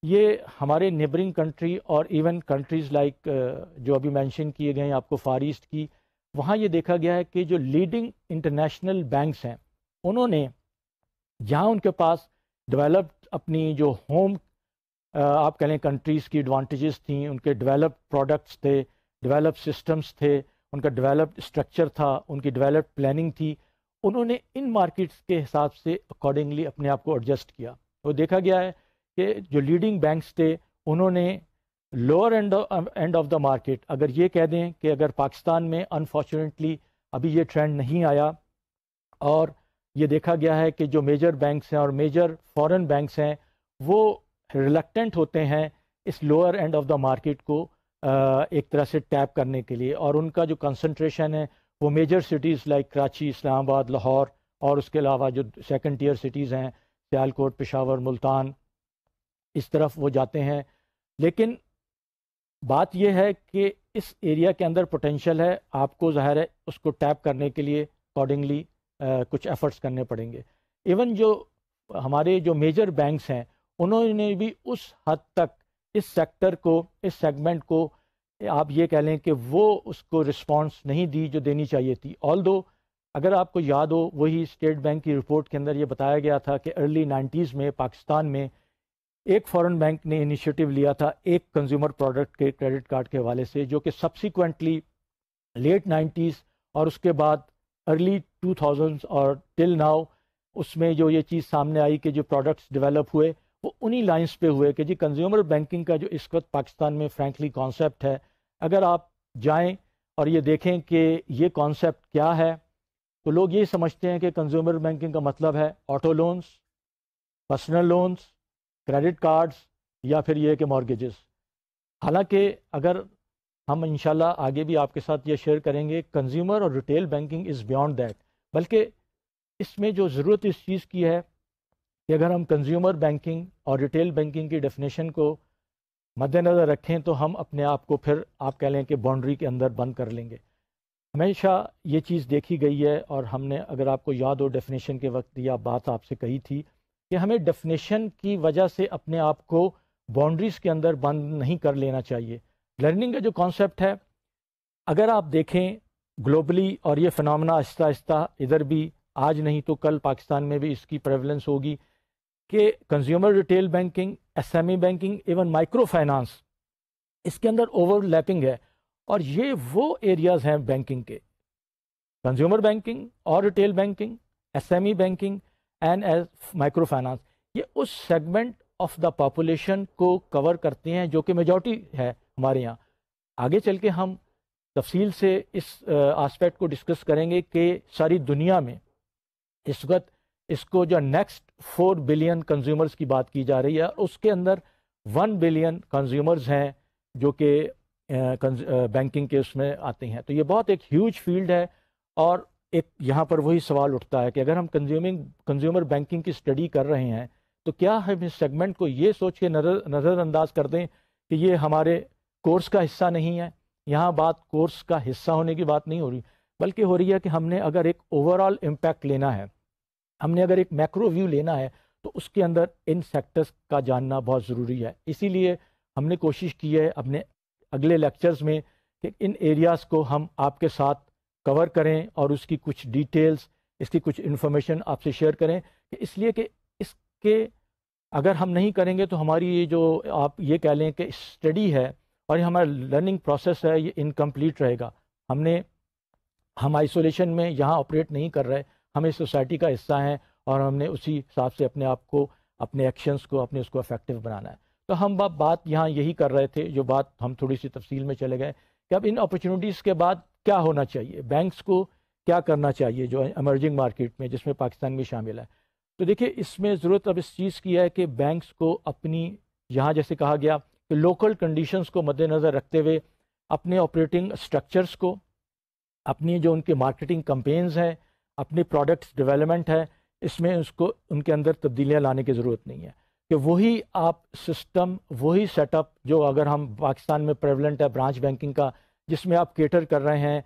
ये हमारे नेबरिंग कंट्री और इवन कंट्रीज़ लाइक जो अभी मेंशन किए गए हैं आपको फार ईस्ट की वहाँ ये देखा गया है कि जो लीडिंग इंटरनेशनल बैंक्स हैं उन्होंने जहाँ उनके पास डेवलप्ड अपनी जो होम आप कह लें कंट्रीज़ की एडवांटेजेस थी उनके डेवलप्ड प्रोडक्ट्स थे डेवलप सिस्टम्स थे उनका डेवलप्ड स्ट्रक्चर था उनकी डेवलप्ड प्लानिंग थी उन्होंने इन मार्केट्स के हिसाब से अकॉर्डिंगली अपने आप को एडजस्ट किया तो देखा गया है कि जो लीडिंग बैंक्स थे उन्होंने lower end end of the market अगर ये कह दें कि अगर पाकिस्तान में अनफॉर्चुनेटली अभी ये ट्रेंड नहीं आया और ये देखा गया है कि जो मेजर बैंक्स हैं और मेजर फॉरेन बैंक्स हैं वो रिलक्टेंट होते हैं इस lower end of the market को एक तरह से टैप करने के लिए और उनका जो कंसनट्रेशन है वो major cities like Karachi Islamabad Lahore और उसके अलावा जो सेकेंड टीयर सिटीज़ हैं सियालकोट पेशावर मुल्तान इस तरफ वो जाते हैं लेकिन बात यह है कि इस एरिया के अंदर पोटेंशल है आपको ज़ाहिर है उसको टैप करने के लिए अकॉर्डिंगली कुछ एफ़र्ट्स करने पड़ेंगे इवन जो हमारे जो मेजर बैंक्स हैं उन्होंने भी उस हद तक इस सेक्टर को इस सेगमेंट को आप ये कह लें कि वो उसको रिस्पांस नहीं दी जो देनी चाहिए थी ऑल दो अगर आपको याद हो वही स्टेट बैंक की रिपोर्ट के अंदर ये बताया गया था कि अर्ली नाइन्टीज़ में पाकिस्तान में एक फॉरेन बैंक ने इनिशिएटिव लिया था एक कंज्यूमर प्रोडक्ट के क्रेडिट कार्ड के हवाले से जो कि सब्सिक्वेंटली लेट नाइन्टीज़ और उसके बाद अर्ली 2000s और टिल नाउ उसमें जो ये चीज़ सामने आई कि जो प्रोडक्ट्स डिवेलप हुए वो उन्हीं लाइंस पे हुए कि जी कंज्यूमर बैंकिंग का जो इस वक्त पाकिस्तान में फ्रैंकली कॉन्सेप्ट है अगर आप जाएं और ये देखें कि ये कॉन्सेप्ट क्या है तो लोग ये समझते हैं कि कंज्यूमर बैंकिंग का मतलब है auto loans personal loans credit cards या फिर ये कि मॉर्गेजेस हालांकि अगर हम इन आगे भी आपके साथ ये शेयर करेंगे कंज्यूमर और retail banking is beyond that बल्कि इसमें जो ज़रूरत इस चीज़ की है कि अगर हम कंज्यूमर बैंकिंग और रिटेल बैंकिंग की डेफिनेशन को मद्देनज़र रखें तो हम अपने आप को फिर आप कह लें कि बाउंड्री के अंदर बंद कर लेंगे हमेशा ये चीज़ देखी गई है और हमने अगर आपको याद हो डेफिनेशन के वक्त या बात आपसे कही थी कि हमें डेफिनेशन की वजह से अपने आप को बाउंड्रीज़ के अंदर बंद नहीं कर लेना चाहिए लर्निंग का जो कॉन्सेप्ट है अगर आप देखें ग्लोबली और ये फिनमिना आहिस्ता आहिस्ता इधर भी आज नहीं तो कल पाकिस्तान में भी इसकी प्रेवलेंस होगी कि consumer retail banking SME banking even micro finance इसके अंदर ओवरलैपिंग है और ये वो एरियाज़ हैं बैंकिंग के कंज्यूमर बैंकिंग और retail banking SME banking and as micro finance ये उस सेगमेंट ऑफ द पॉपुलेशन को कवर करते हैं जो कि मेजॉरिटी है हमारे यहाँ आगे चल के हम तफसील से इस आस्पेक्ट को डिस्कस करेंगे कि सारी दुनिया में इस वक्त इसको जो नेक्स्ट फोर बिलियन कंज्यूमर्स की बात की जा रही है उसके अंदर वन बिलियन कंज्यूमर्स हैं जो कि बैंकिंग के उसमें आते हैं तो ये बहुत एक ह्यूज फील्ड है और एक यहाँ पर वही सवाल उठता है कि अगर हम कंज्यूमिंग कंज्यूमर बैंकिंग की स्टडी कर रहे हैं तो क्या हम इस सेगमेंट को ये सोच के नज़र नज़रअंदाज कर दें कि ये हमारे कोर्स का हिस्सा नहीं है यहाँ बात कोर्स का हिस्सा होने की बात नहीं हो रही बल्कि हो रही है कि हमने अगर एक ओवरऑल इम्पैक्ट लेना है हमने अगर एक मैक्रो व्यू लेना है तो उसके अंदर इन सेक्टर्स का जानना बहुत ज़रूरी है इसीलिए हमने कोशिश की है अपने अगले लेक्चर्स में कि इन एरियाज़ को हम आपके साथ कवर करें और उसकी कुछ डिटेल्स इसकी कुछ इन्फॉर्मेशन आपसे शेयर करें कि इसलिए कि इसके अगर हम नहीं करेंगे तो हमारी ये जो आप ये कह लें कि स्टडी है और ये हमारा लर्निंग प्रोसेस है ये इनकम्प्लीट रहेगा हमने हम आइसोलेशन में यहाँ ऑपरेट नहीं कर रहे हम इस सोसाइटी का हिस्सा हैं और हमने उसी हिसाब से अपने आप को अपने एक्शंस को अपने उसको अफेक्टिव बनाना है तो हम अब बात यहाँ यही कर रहे थे जो बात हम थोड़ी सी तफसील में चले गए कि अब इन अपॉर्चुनिटीज़ के बाद क्या होना चाहिए बैंक्स को क्या करना चाहिए जो एमर्जिंग मार्केट में जिसमें पाकिस्तान भी शामिल है तो देखिए इसमें ज़रूरत अब इस चीज़ की है कि बैंक्स को अपनी यहाँ जैसे कहा गया कि लोकल कंडीशंस को मद्देनज़र रखते हुए अपने ऑपरेटिंग स्ट्रक्चर्स को अपनी जो उनके मार्केटिंग कंपेन्स हैं अपनी प्रोडक्ट्स डेवलपमेंट है इसमें उसको उनके अंदर तब्दीलियाँ लाने की ज़रूरत नहीं है कि वही आप सिस्टम वही सेटअप जो अगर हम पाकिस्तान में प्रेवलेंट है ब्रांच बैंकिंग का जिसमें आप केटर कर रहे हैं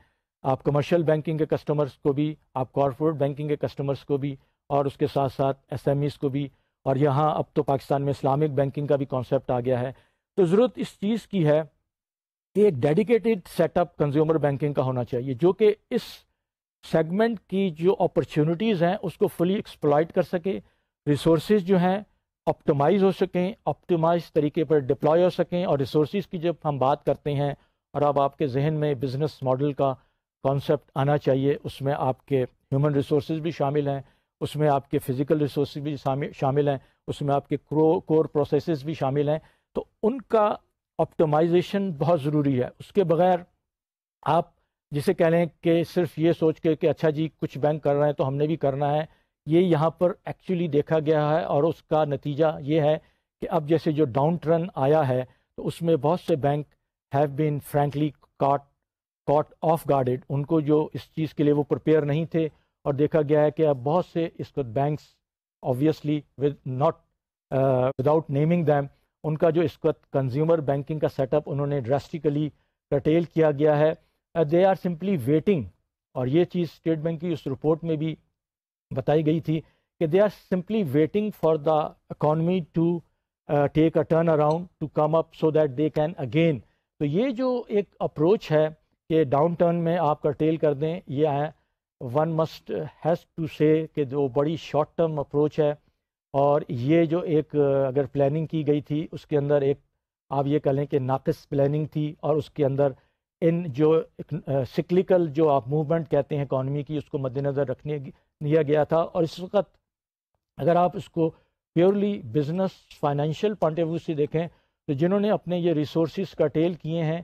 आप कमर्शियल बैंकिंग के कस्टमर्स को भी आप कॉरपोरेट बैंकिंग के कस्टमर्स को भी और उसके साथ साथ एस को भी और यहाँ अब तो पाकिस्तान में इस्लामिक बैंकिंग का भी कॉन्सेप्ट आ गया है तो ज़रूरत इस चीज़ की है कि एक डेडिकेटेड सेटअप कंज्यूमर बैंकिंग का होना चाहिए जो कि इस सेगमेंट की जो अपॉर्चुनिटीज़ हैं उसको फुली एक्सप्लॉयट कर सके रिसोर्स जो हैं ऑप्टिमाइज़ हो सकें ऑप्टिमाइज तरीके पर डिप्लॉय हो सकें और रिसोर्स की जब हम बात करते हैं और अब आपके जहन में बिज़नेस मॉडल का कॉन्सेप्ट आना चाहिए उसमें आपके ह्यूमन रिसोर्स भी शामिल हैं उसमें आपके फ़िज़िकल रिसोर्स भी शामिल हैं उसमें आपके कोर प्रोसेस भी शामिल हैं तो उनका ऑप्टिमाइजेशन बहुत ज़रूरी है उसके बगैर आप जिसे कह लें कि सिर्फ ये सोच के कि अच्छा जी कुछ बैंक कर रहे हैं तो हमने भी करना है ये यहाँ पर एक्चुअली देखा गया है और उसका नतीजा ये है कि अब जैसे जो डाउन ट्रन आया है तो उसमें बहुत से बैंक हैव बीन फ्रेंकली काट काट ऑफ गार्डेड उनको जो इस चीज़ के लिए वो प्रिपेयर नहीं थे और देखा गया है कि अब बहुत से इस वक्त banks obviously with not without naming them उनका जो इस वक्त कंज्यूमर बैंकिंग का सेटअप उन्होंने ड्रेस्टिकली रटेल किया गया है दे आर सिंपली वेटिंग और ये चीज़ स्टेट बैंक की उस रिपोर्ट में भी बताई गई थी कि they are simply waiting for the economy to take a turn around to come up so that they can again तो ये जो एक अप्रोच है कि डाउन टर्न में आप करटेल कर दें यह है वन मस्ट हैज़ टू से वो बड़ी शॉर्ट टर्म अप्रोच है और ये जो एक uh, अगर प्लानिंग की गई थी उसके अंदर एक आप ये कह लें कि नाकस प्लानिंग थी और उसके अंदर इन जो सिक्लिकल जो आप मूवमेंट कहते हैं इकानमी की उसको मद्देनज़र रखने दिया गया था और इस वक्त अगर आप इसको purely business financial point of view से देखें तो जिन्होंने अपने ये रिसोर्स का टेल किए हैं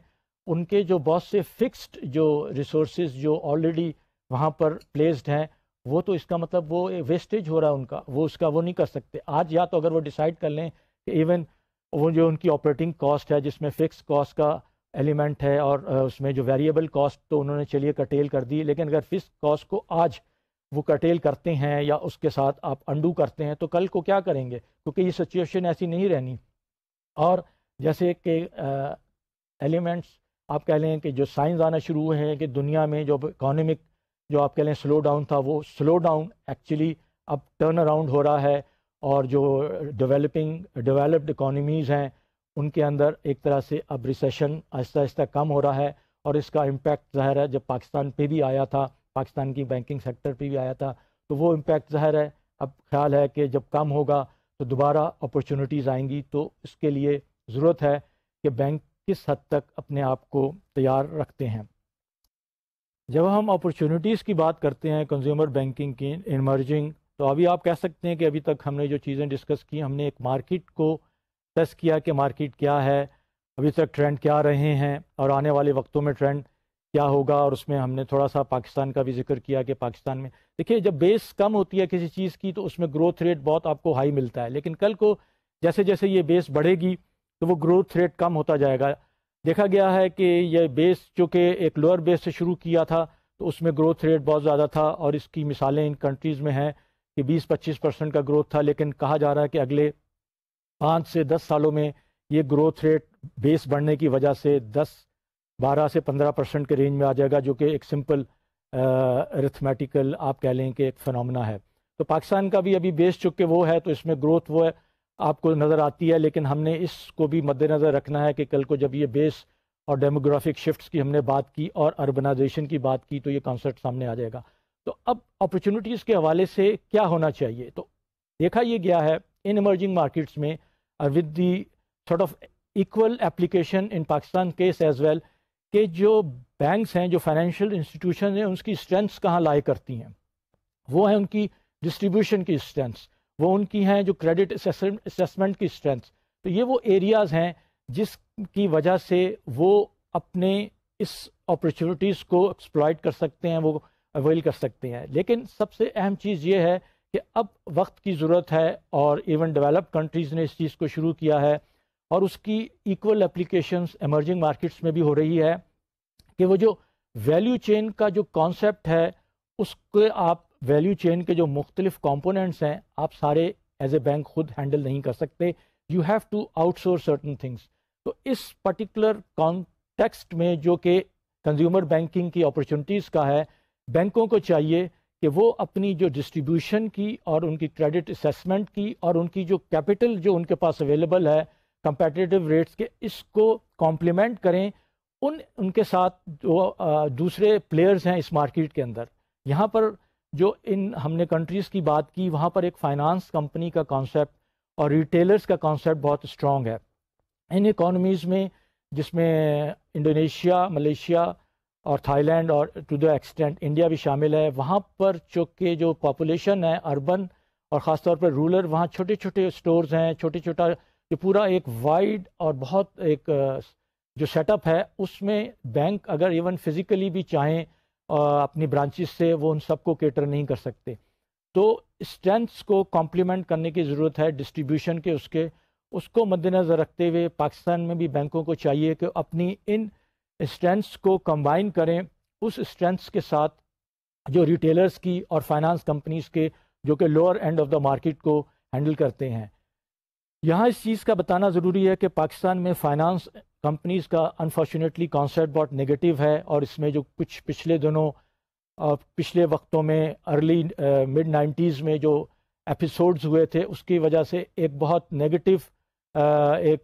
उनके जो बहुत से फिक्स्ड जो रिसोर्स जो ऑलरेडी वहाँ पर प्लेस्ड हैं वो तो इसका मतलब वो वेस्टेज हो रहा है उनका वो उसका वो नहीं कर सकते आज या तो अगर वो डिसाइड कर लें कि इवन वो जो उनकी ऑपरेटिंग कॉस्ट है जिसमें फिक्स कॉस्ट का एलिमेंट है और उसमें जो वेरिएबल कॉस्ट तो उन्होंने चलिए कटेल कर दी लेकिन अगर फिक्स कॉस्ट को आज वो कटेल करते हैं या उसके साथ आप अंडू करते हैं तो कल को क्या करेंगे क्योंकि ये सिचुएशन ऐसी नहीं रहनी और जैसे कि एलिमेंट्स आप कह लें कि जो साइंस आना शुरू हुए हैं कि दुनिया में जो इकोनॉमिक जो आप कह लें स्लो डाउन था वो स्लो डाउन एक्चुअली अब टर्न अराउंड हो रहा है और जो डेवलपिंग डेवलप्ड इकोनॉमीज़ हैं उनके अंदर एक तरह से अब रिसेशन आहिस्ता आहिस्ता कम हो रहा है और इसका इम्पैक्ट ज़ाहिर है जब पाकिस्तान पर भी आया था पाकिस्तान की बैंकिंग सेक्टर पर भी आया था तो वो इम्पैक्ट ज़ाहिर है अब ख्याल है कि जब कम होगा तो दोबारा अपॉर्चुनिटीज़ आएंगी तो इसके लिए ज़रूरत है कि बैंक किस हद तक अपने आप को तैयार रखते हैं जब हम अपॉर्चुनिटीज़ की बात करते हैं कंज्यूमर बैंकिंग की इमर्जिंग तो अभी आप कह सकते हैं कि अभी तक हमने जो चीज़ें डिस्कस की हमने एक मार्केट को टेस्ट किया कि मार्केट क्या है अभी तक ट्रेंड क्या रहे हैं और आने वाले वक्तों में ट्रेंड क्या होगा और उसमें हमने थोड़ा सा पाकिस्तान का भी जिक्र किया कि पाकिस्तान में देखिए जब बेस कम होती है किसी चीज़ की तो उसमें ग्रोथ रेट बहुत आपको हाई मिलता है लेकिन कल को जैसे जैसे ये बेस बढ़ेगी तो वो ग्रोथ रेट कम होता जाएगा देखा गया है कि यह बेस जो कि एक लोअर बेस से शुरू किया था तो उसमें ग्रोथ रेट बहुत ज़्यादा था और इसकी मिसालें इन कंट्रीज़ में हैं कि बीस पच्चीस परसेंट का ग्रोथ था लेकिन कहा जा रहा है कि अगले पाँच से दस सालों में ये ग्रोथ रेट बेस बढ़ने की वजह से दस बारह से पंद्रह परसेंट के रेंज में आ जाएगा जो कि एक सिंपल रिथमेटिकल आप कह लें कि एक फ़िनमिना है तो पाकिस्तान का भी अभी बेस चुके वो है तो इसमें ग्रोथ वो है आपको नज़र आती है लेकिन हमने इसको भी मद्देनज़र रखना है कि कल को जब ये बेस और डेमोग्राफिक शिफ्ट्स की हमने बात की और अर्बनाइजेशन की बात की तो ये कॉन्सेप्ट सामने आ जाएगा तो अब अपॉर्चुनिटीज़ के हवाले से क्या होना चाहिए तो देखा ये गया है इन इमर्जिंग मार्केट्स में with the sort of equal application in Pakistan case as well कि जो बैंक्स हैं जो फाइनेंशियल इंस्टीट्यूशन हैं उनकी स्ट्रेंथ्स कहाँ लाए करती हैं वो हैं उनकी डिस्ट्रीब्यूशन की स्ट्रेंथ्स वो उनकी हैं जो क्रेडिट असमेंट की स्ट्रेंथ्स तो ये वो एरियाज़ हैं जिसकी वजह से वो अपने इस अपॉर्चुनिटीज़ को एक्सप्लॉयट कर सकते हैं वो अवेल कर सकते हैं लेकिन सबसे अहम चीज़ ये है कि अब वक्त की ज़रूरत है और इवन डेवलप कंट्रीज़ ने इस चीज़ को शुरू किया है और उसकी इक्वल एप्लीकेशंस एमरजिंग मार्केट्स में भी हो रही है कि वो जो वैल्यू चेन का जो कॉन्सेप्ट है उसके आप वैल्यू चेन के जो मुख्तलिफ कॉम्पोनेंट्स हैं आप सारे एज ए बैंक खुद हैंडल नहीं कर सकते you have to outsource certain things तो इस पर्टिकुलर कॉन्टेक्स्ट में जो कि कंज्यूमर बैंकिंग की अपॉर्चुनिटीज़ का है बैंकों को चाहिए कि वो अपनी जो डिस्ट्रीब्यूशन की और उनकी क्रेडिट असेसमेंट की और उनकी जो कैपिटल जो उनके पास अवेलेबल है कंपेटिटिव रेट्स के इसको कॉम्प्लीमेंट करें उन उनके साथ जो दूसरे प्लेयर्स हैं इस मार्केट के अंदर यहाँ पर जो इन हमने कंट्रीज़ की बात की वहाँ पर एक फाइनेंस कंपनी का कॉन्सेप्ट और रिटेलर्स का कॉन्सेप्ट बहुत स्ट्रॉन्ग है इन इकॉनमीज़ में जिसमें इंडोनेशिया मलेशिया और थाईलैंड और टू द एक्सटेंट इंडिया भी शामिल है वहाँ पर चूँकि जो पॉपुलेशन है अर्बन और ख़ास तौर पर रूरल वहाँ छोटे छोटे स्टोर्स हैं छोटे छोटा जो पूरा एक वाइड और बहुत एक जो सेटअप है उसमें बैंक अगर इवन फिज़िकली भी चाहें अपनी ब्रांचेस से वो उन सबको केटर नहीं कर सकते तो स्ट्रेंथ्स को कॉम्प्लीमेंट करने की ज़रूरत है डिस्ट्रीब्यूशन के उसके उसको मद्देनज़र रखते हुए पाकिस्तान में भी बैंकों को चाहिए कि अपनी इन स्ट्रेंथ्स को कंबाइन करें उस स्ट्रेंथ्स के साथ जो रिटेलर्स की और फाइनेंस कंपनीज के जो कि lower end of the market को हैंडल करते हैं यहाँ इस चीज़ का बताना ज़रूरी है कि पाकिस्तान में फाइनेंस कंपनीज का अनफॉर्चुनेटली कॉन्सेप्ट बहुत नेगेटिव है और इसमें जो कुछ पिछले दिनों पिछले वक्तों में अर्ली मिड नाइन्टीज़ में जो एपिसोड्स हुए थे उसकी वजह से एक बहुत नेगेटिव एक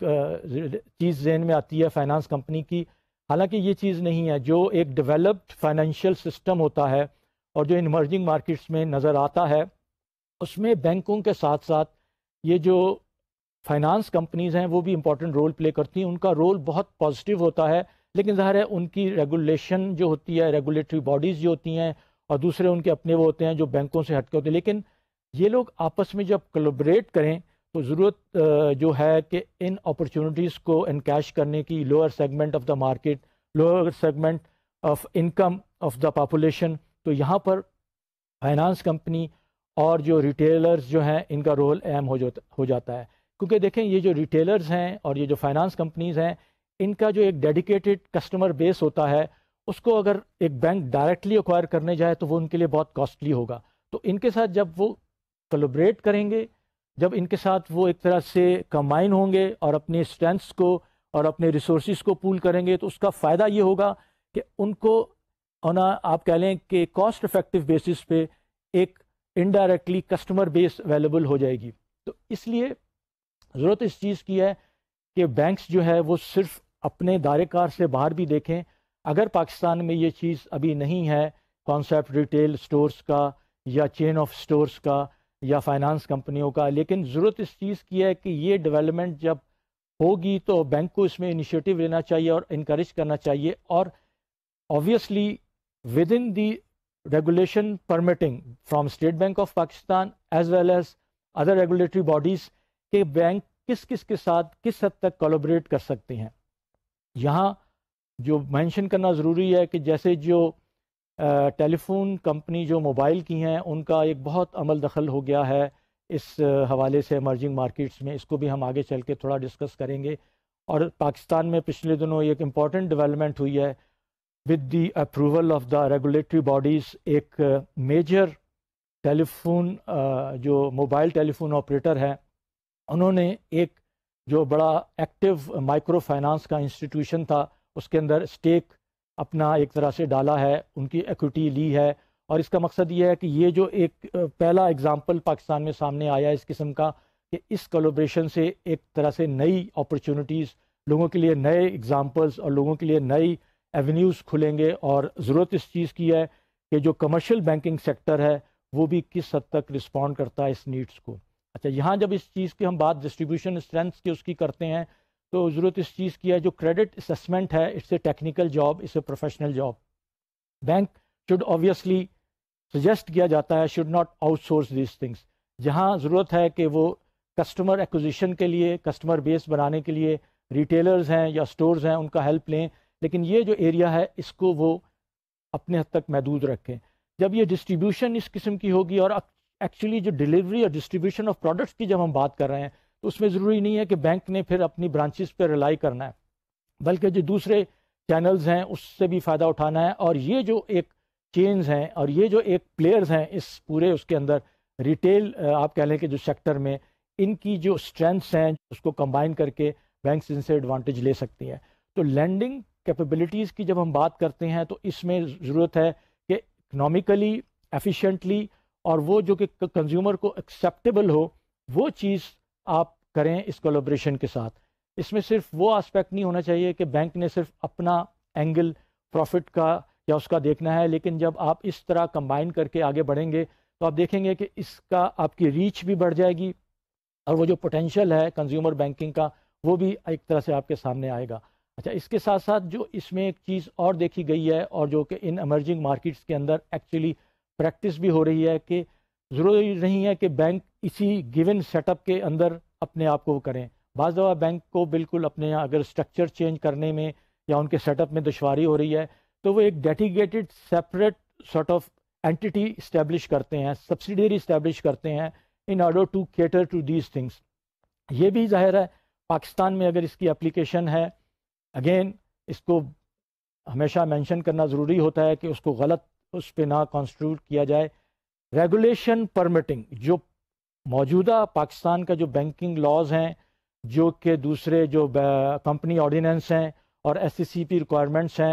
चीज़ जहन में आती है फाइनेंस कंपनी की हालांकि ये चीज़ नहीं है जो एक डेवलप्ड फाइनेंशियल सिस्टम होता है और जो इमर्जिंग मार्केट्स में नज़र आता है उसमें बैंकों के साथ साथ ये जो फाइनेंस कंपनीज़ हैं वो भी इम्पोर्टेंट रोल प्ले करती हैं उनका रोल बहुत पॉजिटिव होता है लेकिन ज़ाहिर है उनकी रेगुलेशन जो होती है रेगुलेटरी बॉडीज़ जो होती हैं और दूसरे उनके अपने वो होते हैं जो बैंकों से हटके होते हैं लेकिन ये लोग आपस में जब कोलोबरेट करें तो ज़रूरत जो है कि इन अपॉर्चुनिटीज़ को इनकेश करने की lower segment of the market lower segment of income of the population तो यहाँ पर फाइनेंस कंपनी और जो रिटेलर्स जो हैं इनका रोल अहम हो जाता हो जाता है क्योंकि देखें ये जो रिटेलर्स हैं और ये जो फाइनेंस कंपनीज़ हैं इनका जो एक डेडिकेटेड कस्टमर बेस होता है उसको अगर एक बैंक डायरेक्टली एक्वायर करने जाए तो वो उनके लिए बहुत कॉस्टली होगा तो इनके साथ जब वो कोलोबरेट करेंगे जब इनके साथ वो एक तरह से कम्बाइन होंगे और अपने स्ट्रेंथ्स को और अपने रिसोर्स को पूल करेंगे तो उसका फ़ायदा ये होगा कि उनको होना आप कह लें कि कॉस्ट इफेक्टिव बेसिस पे एक इनडायरेक्टली कस्टमर बेस अवेलेबल हो जाएगी तो इसलिए ज़रूरत इस चीज़ की है कि बैंक्स जो है वो सिर्फ अपने दायरेकार से बाहर भी देखें अगर पाकिस्तान में ये चीज़ अभी नहीं है कॉन्सेप्ट रिटेल स्टोर्स का या चेन ऑफ स्टोर्स का या फाइनेंस कंपनियों का लेकिन ज़रूरत इस चीज़ की है कि ये डेवलपमेंट जब होगी तो बैंक को इसमें इनिशिएटिव लेना चाहिए और इनक्रेज करना चाहिए और obviously within the regulation permitting from State Bank of Pakistan as well as other regulatory bodies के बैंक किस किस के साथ किस हद तक कोलोबरेट कर सकते हैं यहाँ जो मैंशन करना ज़रूरी है कि जैसे जो टेलीफोन कंपनी जो मोबाइल की हैं उनका एक बहुत अमल दखल हो गया है इस हवाले से एमर्जिंग मार्केट्स में इसको भी हम आगे चल के थोड़ा डिस्कस करेंगे और पाकिस्तान में पिछले दिनों एक इम्पॉर्टेंट डेवलपमेंट हुई है with the approval of the regulatory bodies एक मेजर टेलीफोन जो मोबाइल टेलीफोन ऑपरेटर हैं उन्होंने एक जो बड़ा एक्टिव माइक्रो फाइनेंस का इंस्टीट्यूशन था उसके अंदर स्टेक अपना एक तरह से डाला है उनकी एक्विटी ली है और इसका मकसद ये है कि ये जो एक पहला एग्ज़ाम्पल पाकिस्तान में सामने आया इस किस्म का कि इस कोलोब्रेशन से एक तरह से नई अपॉर्चुनिटीज़ लोगों के लिए नए एग्ज़ाम्पल्स और लोगों के लिए नई एवेन्यूज़ खुलेंगे और ज़रूरत इस चीज़ की है कि जो कमर्शियल बैंकिंग सेक्टर है वो भी किस हद तक रिस्पॉन्ड करता है इस नीड्स को अच्छा यहाँ जब इस चीज़ की हम बात डिस्ट्रीब्यूशन स्ट्रेंथ्स की उसकी करते हैं तो ज़रूरत इस चीज़ की है जो क्रेडिट असमेंट है it's a technical job it's a professional job bank should obviously suggest किया जाता है should not outsource this things जहाँ ज़रूरत है कि वो कस्टमर एक्विजिशन के लिए कस्टमर बेस बनाने के लिए रिटेलर्स हैं या स्टोर्स हैं उनका हेल्प लें लेकिन ये जो एरिया है इसको वो अपने हद तक महदूद रखें जब ये डिस्ट्रीब्यूशन इस किस्म की होगी और एक्चुअली जो डिलीवरी और डिस्ट्रीब्यूशन ऑफ प्रोडक्ट्स की जब हम बात कर रहे हैं तो उसमें ज़रूरी नहीं है कि बैंक ने फिर अपनी ब्रांचेस पर रिलाई करना है बल्कि जो दूसरे चैनल्स हैं उससे भी फ़ायदा उठाना है और ये जो एक चेंज हैं और ये जो एक प्लेयर्स हैं इस पूरे उसके अंदर रिटेल आप कह लें कि जो सेक्टर में इनकी जो स्ट्रेंथ्स हैं उसको कंबाइन करके बैंक इनसे एडवांटेज ले सकती हैं तो लैंडिंग कैपेबिलिटीज़ की जब हम बात करते हैं तो इसमें ज़रूरत है कि इकनॉमिकली एफिशेंटली और वो जो कि कंज्यूमर को एक्सेप्टेबल हो वो चीज़ आप करें इस कोलोब्रेशन के साथ इसमें सिर्फ वो आस्पेक्ट नहीं होना चाहिए कि बैंक ने सिर्फ अपना एंगल प्रॉफिट का या उसका देखना है लेकिन जब आप इस तरह कंबाइन करके आगे बढ़ेंगे तो आप देखेंगे कि इसका आपकी रीच भी बढ़ जाएगी और वो जो पोटेंशियल है कंज्यूमर बैंकिंग का वो भी एक तरह से आपके सामने आएगा अच्छा इसके साथ साथ जो इसमें एक चीज़ और देखी गई है और जो कि इन एमर्जिंग मार्केट्स के अंदर एक्चुअली प्रैक्टिस भी हो रही है कि ज़रूरी नहीं है कि बैंक इसी गिवन सेटअप के अंदर अपने आप को वो करें बाज़ दफ़ा बैंक को बिल्कुल अपने यहाँ अगर स्ट्रक्चर चेंज करने में या उनके सेटअप में दुशारी हो रही है तो वो एक dedicated separate sort of entity establish करते हैं सब्सिडरी इस्टेब्लिश करते हैं in order to cater to these things ये भी जाहिर है पाकिस्तान में अगर इसकी अप्लीकेशन है अगेन इसको हमेशा मैंशन करना ज़रूरी होता है कि उसको गलत उस पर ना कॉन्स्टिट्यूट किया जाए रेगुलेशन परमिटिंग जो मौजूदा पाकिस्तान का जो बैंकिंग लॉज हैं जो कि दूसरे जो कंपनी ऑर्डिनेंस हैं और एस सी पी रिक्वायरमेंट्स हैं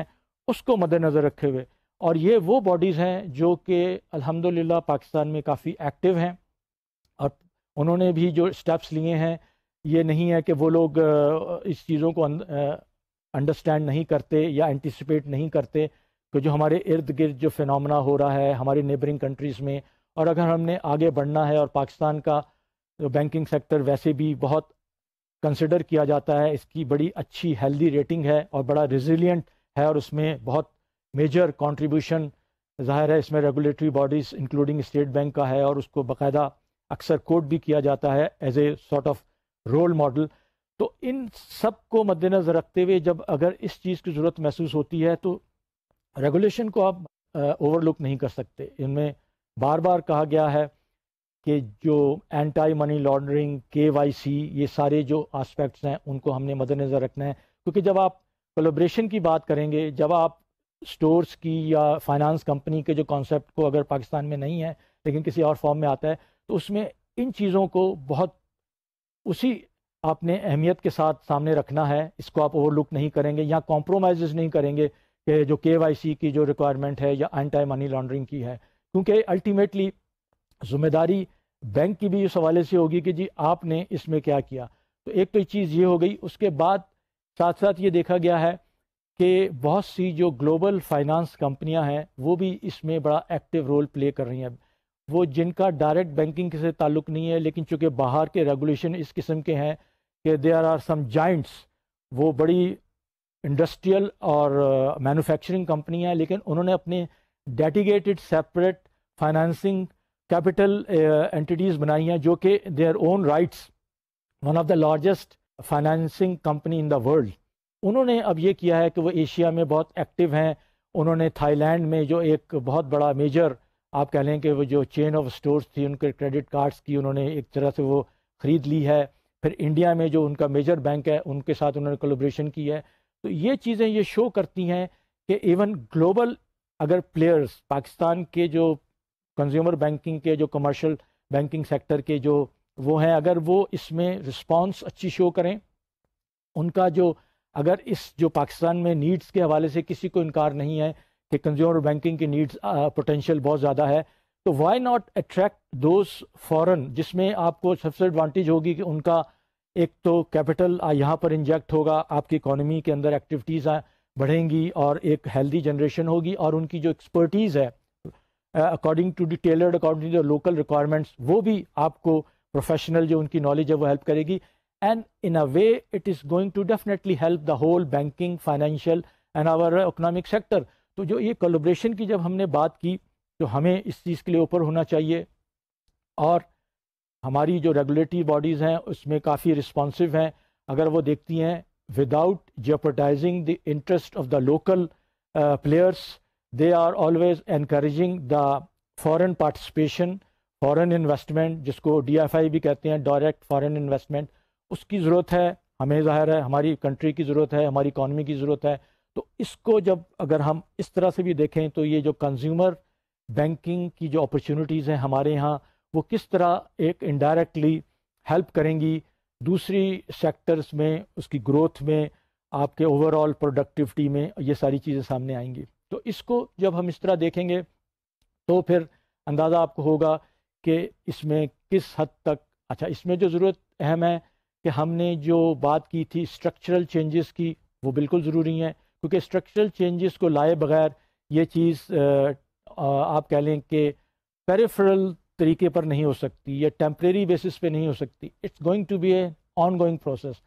उसको मद्दनज़र रखे हुए और ये वो बॉडीज़ हैं जो कि अल्हम्दुलिल्लाह पाकिस्तान में काफ़ी एक्टिव हैं और उन्होंने भी जो स्टेप्स लिए हैं ये नहीं है कि वो लोग इस चीज़ों को अंडरस्टैंड नहीं करते या एंटिसपेट नहीं करते कि जो हमारे इर्द गिर्द जो फिनमना हो रहा है हमारी नेबरिंग कंट्रीज़ में और अगर हमने आगे बढ़ना है और पाकिस्तान का जो बैंकिंग सेक्टर वैसे भी बहुत कंसिडर किया जाता है इसकी बड़ी अच्छी हेल्दी रेटिंग है और बड़ा रिजिलियंट है और उसमें बहुत मेजर कॉन्ट्रीब्यूशन ज़ाहिर है इसमें regulatory bodies including State Bank का है और उसको बाकायदा अक्सर कोड भी किया जाता है as a sort of role model तो इन सब को मद्देनज़र रखते हुए जब अगर इस चीज़ की ज़रूरत महसूस होती है तो रेगुलेशन को आप ओवरलुक नहीं कर सकते इनमें बार बार कहा गया है कि जो एंटी मनी लॉन्ड्रिंग केवाईसी ये सारे जो आस्पेक्ट्स हैं उनको हमने मद्देनज़र रखना है क्योंकि जब आप कोलोब्रेशन की बात करेंगे जब आप स्टोर्स की या फाइनेंस कंपनी के जो कॉन्सेप्ट को अगर पाकिस्तान में नहीं है लेकिन किसी और फॉर्म में आता है तो उसमें इन चीज़ों को बहुत उसी आपने अहमियत के साथ सामने रखना है इसको आप ओवरलुक नहीं करेंगे या कॉम्प्रोमाइज़ नहीं करेंगे कि जो के की जो रिक्वायरमेंट है या एंटी मनी लॉन्ड्रिंग की है क्योंकि अल्टीमेटली जिम्मेदारी बैंक की भी इस हवाले से होगी कि जी आपने इसमें क्या किया तो एक तो चीज़ ये हो गई उसके बाद साथ साथ ये देखा गया है कि बहुत सी जो ग्लोबल फाइनेंस कंपनियां हैं वो भी इसमें बड़ा एक्टिव रोल प्ले कर रही हैं वो जिनका डायरेक्ट बैंकिंग से ताल्लुक़ नहीं है लेकिन चूँकि बाहर के रेगुलेशन इस किस्म के हैं कि देयर आर सम जाइंट्स वो बड़ी इंडस्ट्रियल और मैन्युफैक्चरिंग कंपनियाँ हैं लेकिन उन्होंने अपने dedicated separate financing capital entities बनाई हैं जो कि their own rights one of the largest financing company in the world उन्होंने अब ये किया है कि वो एशिया में बहुत एक्टिव हैं उन्होंने थाईलैंड में जो एक बहुत बड़ा मेजर आप कह लें कि वो जो चेन ऑफ स्टोर्स थी उनके क्रेडिट कार्ड्स की उन्होंने एक तरह से वो ख़रीद ली है फिर इंडिया में जो उनका मेजर बैंक है उनके साथ उन्होंने कोलोब्रेशन की है तो ये चीज़ें ये शो करती हैं कि इवन ग्लोबल अगर प्लेयर्स पाकिस्तान के जो कंज्यूमर बैंकिंग के जो कमर्शल बैंकिंग सेक्टर के जो वो हैं अगर वो इसमें रिस्पॉन्स अच्छी शो करें उनका जो अगर इस जो पाकिस्तान में नीड्स के हवाले से किसी को इनकार नहीं है कि कंज्यूमर बैंकिंग की नीड्स पोटेंशियल बहुत ज़्यादा है तो why not attract those foreign जिसमें आपको सबसे एडवांटेज होगी कि उनका एक तो कैपिटल यहाँ पर इंजेक्ट होगा आपकी इकोनॉमी के अंदर एक्टिविटीज़ बढ़ेंगी और एक हेल्दी जनरेशन होगी और उनकी जो एक्सपर्टीज़ है according to the according to local requirements वो भी आपको प्रोफेशनल जो उनकी नॉलेज है वो हेल्प करेगी and in a way it is going to definitely help the whole banking financial and our economic sector तो जो ये कोलोब्रेशन की जब हमने बात की तो हमें इस चीज़ के लिए ऊपर होना चाहिए और हमारी जो रेगुलेटरी बॉडीज़ हैं उसमें काफ़ी रिस्पॉन्सिव हैं अगर वो देखती हैं without jeopardizing the interest of the local players they are always encouraging the foreign participation foreign investment जिसको DFI भी कहते हैं direct foreign investment उसकी ज़रूरत है हमें ज़ाहिर है हमारी कंट्री की ज़रूरत है हमारी इकानमी की ज़रूरत है तो इसको जब अगर हम इस तरह से भी देखें तो ये जो कंज्यूमर बैंकिंग की जो अपॉर्चुनिटीज़ हैं हमारे यहाँ वो किस तरह एक इनडायरेक्टली हेल्प करेंगी दूसरी सेक्टर्स में उसकी ग्रोथ में आपके ओवरऑल प्रोडक्टिविटी में ये सारी चीज़ें सामने आएंगी तो इसको जब हम इस तरह देखेंगे तो फिर अंदाज़ा आपको होगा कि इसमें किस हद तक अच्छा इसमें जो ज़रूरत अहम है कि हमने जो बात की थी स्ट्रक्चरल चेंजेस की वो बिल्कुल ज़रूरी हैं क्योंकि स्ट्रक्चरल चेंजेस को लाए बगैर ये चीज़ आप कह लें कि पेरिफेरल तरीके पर नहीं हो सकती या टेम्प्रेरी बेसिस पे नहीं हो सकती it's going to be a ongoing process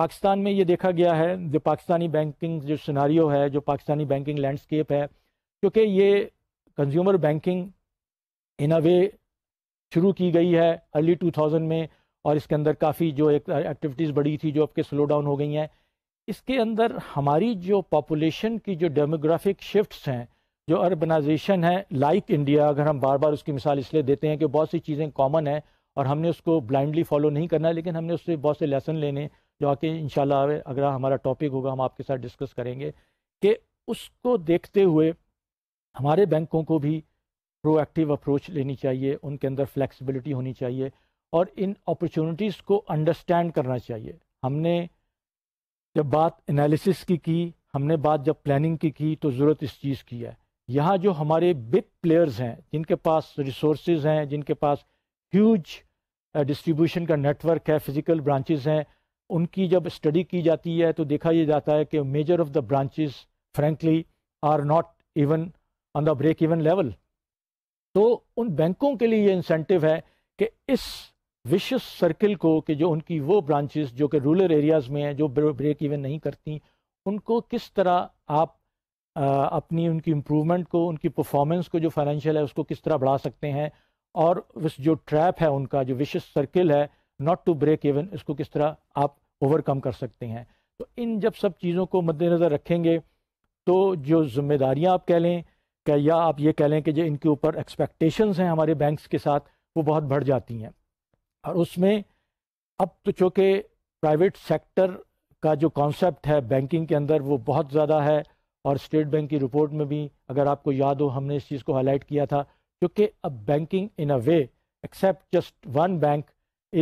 Pakistan में ये देखा गया है जो पाकिस्तानी बैंकिंग जो सिनारियो है जो पाकिस्तानी बैंकिंग लैंडस्केप है क्योंकि ये कंज्यूमर बैंकिंग इन अ वे शुरू की गई है अर्ली 2000 में और इसके अंदर काफ़ी जो एक एक्टिविटीज़ बढ़ी थी जो अब स्लो डाउन हो गई हैं इसके अंदर हमारी जो पॉपुलेशन की जो डेमोग्राफिक शिफ्ट्स हैं जो अर्बनाइजेशन है लाइक इंडिया अगर हम बार बार उसकी मिसाल इसलिए देते हैं कि बहुत सी चीज़ें कॉमन हैं और हमने उसको ब्लाइंडली फॉलो नहीं करना लेकिन हमने उससे बहुत से लेसन लेने जो आके इन अगर हमारा टॉपिक होगा हम आपके साथ डिस्कस करेंगे कि उसको देखते हुए हमारे बैंकों को भी प्रोएक्टिव अप्रोच लेनी चाहिए उनके अंदर फ्लेक्सिबिलिटी होनी चाहिए और इन अपॉर्चुनिटीज़ को अंडरस्टैंड करना चाहिए हमने जब बात एनालिसिस की की हमने बात जब प्लानिंग की की तो ज़रूरत इस चीज़ की है यहाँ जो हमारे बिग प्लेयर्स हैं जिनके पास रिसोर्स हैं जिनके पास ह्यूज डिस्ट्रीब्यूशन uh, का नेटवर्क है फिज़िकल ब्रांचेज हैं उनकी जब स्टडी की जाती है तो देखा यह जाता है कि major of the branches frankly are not even on the break even level तो उन बैंकों के लिए ये इंसेंटिव है कि इस विशेष सर्किल को कि जो उनकी वो ब्रांचेस जो कि रूरल एरियाज में हैं जो ब्रेक इवन नहीं करती उनको किस तरह आप आ, अपनी उनकी इम्प्रूवमेंट को उनकी परफॉर्मेंस को जो फाइनेंशियल है उसको किस तरह बढ़ा सकते हैं और उस जो ट्रैप है उनका जो विशेष सर्किल है नॉट टू ब्रेक इवन इसको किस तरह आप ओवरकम कर सकते हैं तो इन जब सब चीज़ों को मद्देनज़र रखेंगे तो जो जिम्मेदारियाँ आप कह लें क्या या आप ये कह लें कि जो इनके ऊपर एक्सपेक्टेशंस हैं हमारे बैंक्स के साथ वो बहुत बढ़ जाती हैं और उसमें अब तो चूँकि प्राइवेट सेक्टर का जो कॉन्सेप्ट है बैंकिंग के अंदर वो बहुत ज़्यादा है और स्टेट बैंक की रिपोर्ट में भी अगर आपको याद हो हमने इस चीज़ को हाईलाइट किया था क्योंकि अब banking in a way except just one bank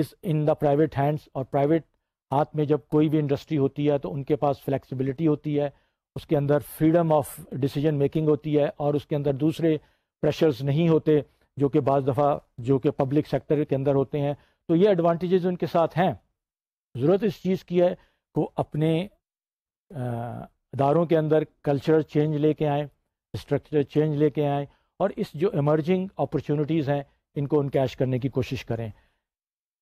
is in the private hands और प्राइवेट हाथ में जब कोई भी इंडस्ट्री होती है तो उनके पास फ्लैक्सिबिलिटी होती है उसके अंदर फ्रीडम ऑफ डिसीजन मेकिंग होती है और उसके अंदर दूसरे प्रेशर्स नहीं होते जो कि बज़ दफ़ा जो कि पब्लिक सेक्टर के अंदर होते हैं तो ये एडवांटेजेस उनके साथ हैं ज़रूरत इस चीज़ की है को अपने इदारों के अंदर कल्चर चेंज ले लेके आएँ स्ट्रक्चर चेंज लेके आएँ और इस जो एमरजिंग अपॉर्चुनिटीज़ हैं इनको इनकेश करने की कोशिश करें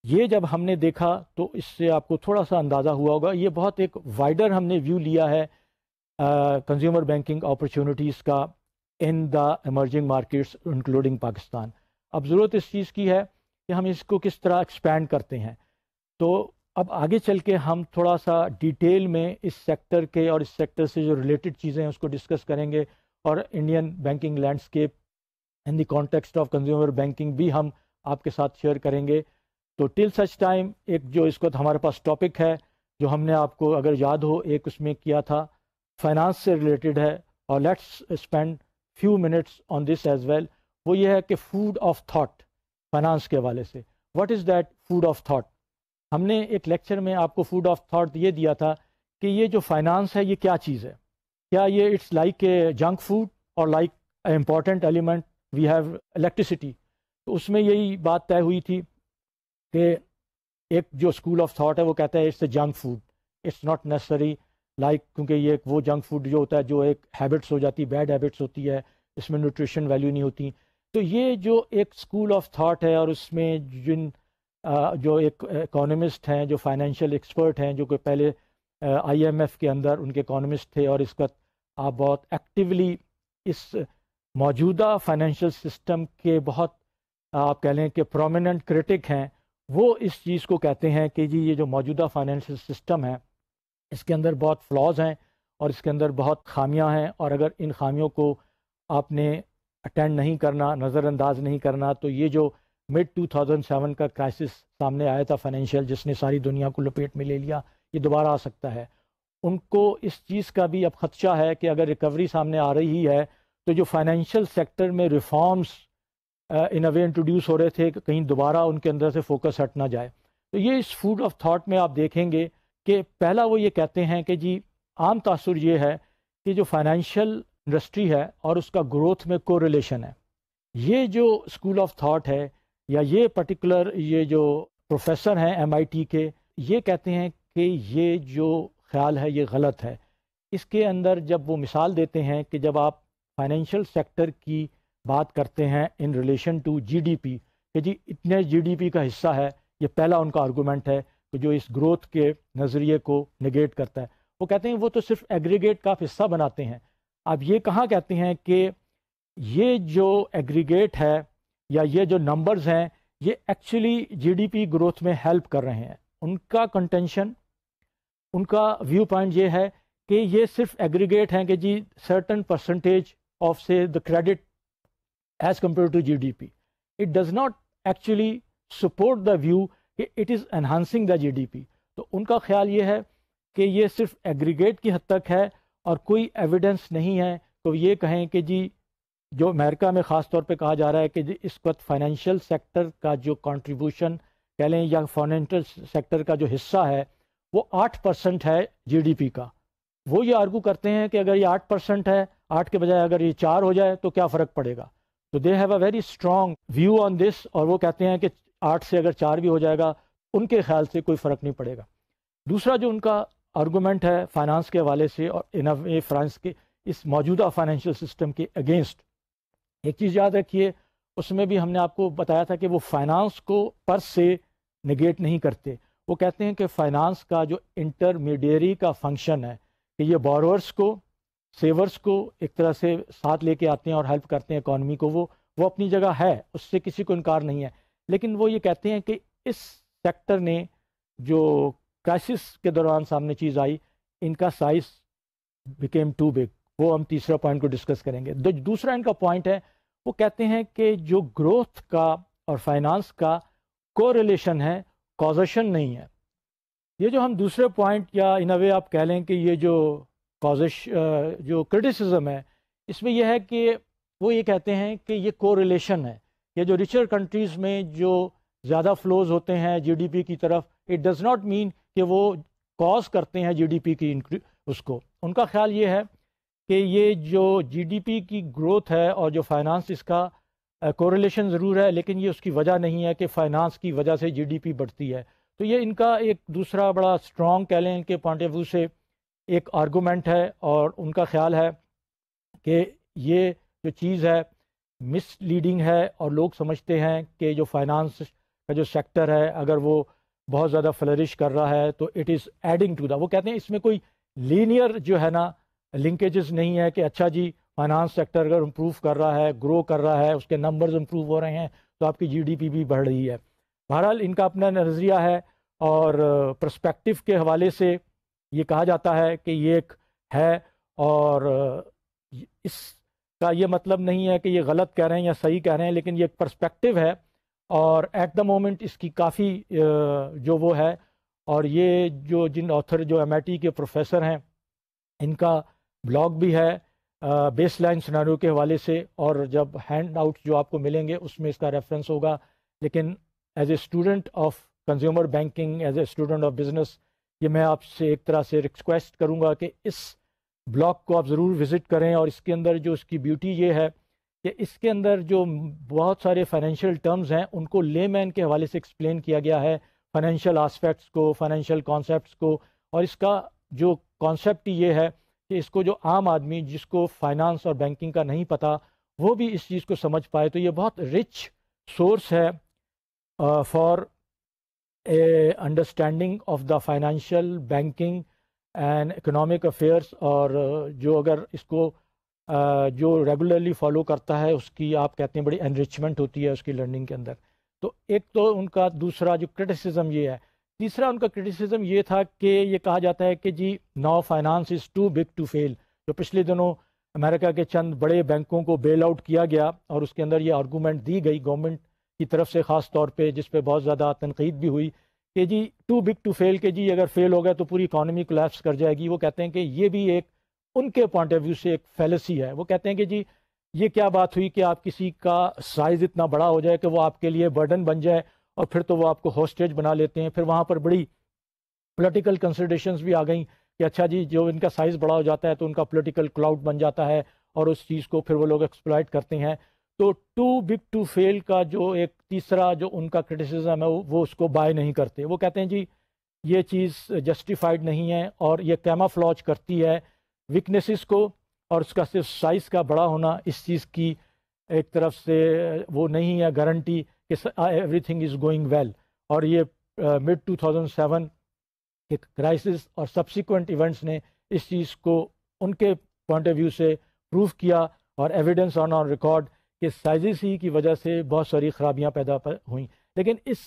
ये जब हमने देखा तो इससे आपको थोड़ा सा अंदाज़ा हुआ होगा ये बहुत एक वाइडर हमने व्यू लिया है कंज्यूमर बैंकिंग अपॉर्चुनिटीज़ का in the emerging markets including Pakistan अब ज़रूरत इस चीज़ की है कि हम इसको किस तरह एक्सपैंड करते हैं तो अब आगे चल के हम थोड़ा सा डिटेल में इस सेक्टर के और इस सेक्टर से जो रिलेटेड चीज़ें हैं उसको डिस्कस करेंगे और Indian banking landscape in the context of consumer banking भी हम आपके साथ शेयर करेंगे तो टिल सच टाइम एक जो इसको हमारे पास टॉपिक है जो हमने आपको अगर याद हो एक उसमें किया था फाइनेंस से रिलेटेड है और let's spend few minutes on this as well वो ये है कि फूड ऑफ थॉट फाइनेंस के हवाले से what is that food of thought हमने एक लेक्चर में आपको फूड ऑफ थाट ये दिया था कि ये जो फाइनेंस है ये क्या चीज़ है क्या ये it's like a junk food और like a important element we have electricity तो उसमें यही बात तय हुई थी कि एक जो स्कूल ऑफ थाट है वो कहता है it's a junk food it's not necessary like क्योंकि ये वो जंक फूड जो होता है जो एक हैबिट्स हो जाती है बैड हैबिट्स होती है इसमें न्यूट्रिशन वैल्यू नहीं होती तो ये जो एक स्कूल ऑफ थाट है और उसमें जिन जो एक इकोनॉमिस्ट हैं जो फाइनेंशियल एक्सपर्ट हैं जो कि पहले आईएमएफ के अंदर उनके इकोनॉमिस्ट थे और इस वक्त आप बहुत एक्टिवली इस मौजूदा फाइनेंशियल सिस्टम के बहुत आप कह लें कि प्रोमिनेंट क्रिटिक हैं वो इस चीज़ को कहते हैं कि जी ये जो मौजूदा फाइनेंशियल सिस्टम है इसके अंदर बहुत फ्लॉज हैं और इसके अंदर बहुत खामियां हैं और अगर इन खामियों को आपने अटेंड नहीं करना नज़रअंदाज नहीं करना तो ये जो मिड टू थाउजेंड सेवन का क्राइसिस सामने आया था फाइनेंशियल जिसने सारी दुनिया को लपेट में ले लिया ये दोबारा आ सकता है उनको इस चीज़ का भी अब ख़दशा है कि अगर रिकवरी सामने आ रही है तो जो फाइनेंशियल सेक्टर में रिफॉर्म्स इन अवे इंट्रोड्यूस हो रहे थे कि कहीं दोबारा उनके अंदर से फोकस हट ना जाए तो ये इस फूड ऑफ थाट में आप देखेंगे कि पहला वो ये कहते हैं कि जी आम तासर ये है कि जो फाइनेंशियल इंडस्ट्री है और उसका ग्रोथ में को रिलेशन है ये जो स्कूल ऑफ थाट है या ये पर्टिकुलर ये जो प्रोफेसर हैं एम आई टी के ये कहते हैं कि ये जो ख्याल है ये गलत है इसके अंदर जब वो मिसाल देते हैं कि जब आप फाइनेंशियल सेक्टर की बात करते हैं इन रिलेशन टू जीडीपी कि जी इतने जीडीपी का हिस्सा है ये पहला उनका आर्गूमेंट है कि जो इस ग्रोथ के नज़रिए को निगेट करता है वो कहते हैं वो तो सिर्फ एग्रीगेट का हिस्सा बनाते हैं अब ये कहाँ कहते हैं कि ये जो एग्रीगेट है या ये जो नंबर्स हैं ये एक्चुअली जीडीपी ग्रोथ में हेल्प कर रहे हैं उनका कंटेंशन उनका व्यू पॉइंट ये है कि ये सिर्फ एग्रीगेट हैं कि जी सर्टन परसेंटेज ऑफ से the credit as compared to GDP. It does not actually support the view कि it is enhancing the GDP तो उनका ख्याल ये है कि ये सिर्फ एग्रीगेट की हद तक है और कोई एविडेंस नहीं है तो ये कहें कि जी जो अमेरिका में ख़ास तौर पे कहा जा रहा है कि जी इस वक्त फाइनेंशियल सेक्टर का जो कंट्रीब्यूशन कह लें या फाइनेंशियल सेक्टर का जो हिस्सा है वो आठ परसेंट है जीडीपी का वो ये आर्गू करते हैं कि अगर ये आठ परसेंट है आठ के बजाय अगर ये चार हो जाए तो क्या फ़र्क पड़ेगा तो they have a very strong view on this और वो कहते हैं कि आठ से अगर चार भी हो जाएगा उनके ख्याल से कोई फ़र्क नहीं पड़ेगा दूसरा जो उनका आर्गूमेंट है फाइनेंस के हवाले से और इन फ्रांस के इस मौजूदा फाइनेंशियल सिस्टम के अगेंस्ट एक चीज़ याद रखिए उसमें भी हमने आपको बताया था कि वो फाइनेंस को पर से निगेट नहीं करते वो कहते हैं कि फाइनेंस का जो इंटरमीडियरी का फंक्शन है कि ये बोरोअर्स को सेवर्स को एक तरह से साथ लेके आते हैं और हेल्प करते हैं इकॉनमी को वो वो अपनी जगह है उससे किसी को इनकार नहीं है लेकिन वो ये कहते हैं कि इस सेक्टर ने जो क्राइसिस के दौरान सामने चीज़ आई इनका साइज बिकेम टू बिग वो हम तीसरा पॉइंट को डिस्कस करेंगे दूसरा इनका पॉइंट है वो कहते हैं कि जो ग्रोथ का और फाइनेंस का कोरिलेशन है कॉजेशन नहीं है ये जो हम दूसरे पॉइंट या इन अवे आप कह लें कि ये जो काजिश uh, जो क्रिटिसिज्म है इसमें यह है कि वो ये कहते हैं कि ये कोरिलेशन है ये जो रिचर कंट्रीज़ में जो ज़्यादा फ्लोज होते हैं जीडीपी की तरफ इट डज़ नॉट मीन कि वो कॉज करते हैं जीडीपी की उसको उनका ख्याल ये है कि ये जो जीडीपी की ग्रोथ है और जो फाइनेंस इसका कोरिलेशन uh, ज़रूर है लेकिन ये उसकी वजह नहीं है कि फ़ाइनेंस की वजह से जीडीपी बढ़ती है तो ये इनका एक दूसरा बड़ा स्ट्रॉन्ग कह लें इनके पॉइंट ऑफ व्यू से एक आर्गूमेंट है और उनका ख्याल है कि ये जो चीज़ है मिस लीडिंग है और लोग समझते हैं कि जो फाइनेंस का जो सेक्टर है अगर वो बहुत ज़्यादा फ्लरिश कर रहा है तो it is adding to the वो कहते हैं इसमें कोई लीनियर जो है ना लिंकेजेस नहीं है कि अच्छा जी फाइनेंस सेक्टर अगर इम्प्रूव कर रहा है ग्रो कर रहा है उसके नंबर्स इम्प्रूव हो रहे हैं तो आपकी जीडीपी भी बढ़ रही है बहरहाल इनका अपना नज़रिया है और प्रस्पेक्टिव के हवाले से ये कहा जाता है कि ये एक है और इसका ये मतलब नहीं है कि ये गलत कह रहे हैं या सही कह रहे हैं लेकिन ये एक परस्पेक्टिव है और एट द मोमेंट इसकी काफ़ी जो वो है और ये जो जिन ऑथर जो एम के प्रोफेसर हैं इनका ब्लॉग भी है बेस लाइन सिनारियों के हवाले से और जब हैंड आउट जो आपको मिलेंगे उसमें इसका रेफरेंस होगा लेकिन as a student of consumer banking as a student of business ये मैं आपसे एक तरह से रिक्वेस्ट करूँगा कि इस ब्लॉग को आप ज़रूर विज़िट करें और इसके अंदर जो इसकी ब्यूटी ये है कि इसके अंदर जो बहुत सारे फाइनेंशियल टर्म्स हैं उनको लेमैन के हवाले से एक्सप्लेन किया गया है फाइनेंशियल आस्पेक्ट्स को फाइनेंशियल कॉन्सेप्ट को और इसका जो कॉन्सेप्ट ये है कि इसको जो आम आदमी जिसको फाइनेंस और बैंकिंग का नहीं पता वो भी इस चीज़ को समझ पाए तो ये बहुत रिच सोर्स है for a understanding of the financial banking and economic affairs और uh, जो अगर इसको uh, जो रेगुलरली फॉलो करता है उसकी आप कहते हैं बड़ी एनरिचमेंट होती है उसकी लर्निंग के अंदर तो एक तो उनका दूसरा जो क्रिटिसिज्म ये है तीसरा उनका क्रिटिसिज्म ये था कि ये कहा जाता है कि जी now finance is too big to fail जो पिछले दिनों अमेरिका के चंद बड़े बैंकों को बेल आउट किया गया और उसके अंदर ये आर्गूमेंट दी गई गवर्नमेंट की तरफ से ख़ास तौर पर जिस पर बहुत ज़्यादा तनकीद भी हुई कि जी टू बिग टू फेल के जी अगर फेल हो गया तो पूरी इकानमी कोलेप्स कर जाएगी वो कहते हैं कि ये भी एक उनके पॉइंट ऑफ व्यू से एक फैलसी है वो कहते हैं कि जी ये क्या बात हुई कि आप किसी का साइज़ इतना बड़ा हो जाए कि वो आपके लिए बर्डन बन जाए और फिर तो वो आपको हॉस्टेज बना लेते हैं फिर वहाँ पर बड़ी पोलिटिकल कंसिडरेशंस भी आ गई कि अच्छा जी जो इनका साइज़ बड़ा हो जाता है तो उनका पोलिटिकल क्लाउड बन जाता है और उस चीज़ को फिर वो लोग एक्सप्लॉयट करते हैं तो टू बिग टू फेल का जो एक तीसरा जो उनका क्रिटिसिज्म है वो उसको बाय नहीं करते वो कहते हैं जी ये चीज़ जस्टिफाइड नहीं है और ये कैमाफ्लॉज करती है वीकनेसेस को और उसका सिर्फ साइज़ का बड़ा होना इस चीज़ की एक तरफ से वो नहीं है गारंटी कि एवरीथिंग इज़ गोइंग वेल और ये मिड uh, 2007 एक क्राइसिस और सब्सिक्वेंट इवेंट्स ने इस चीज़ को उनके पॉइंट ऑफ व्यू से प्रूव किया और एविडेंस ऑन ऑन रिकॉर्ड कि साजिश ही की वजह से बहुत सारी खराबियाँ पैदा हुई लेकिन इस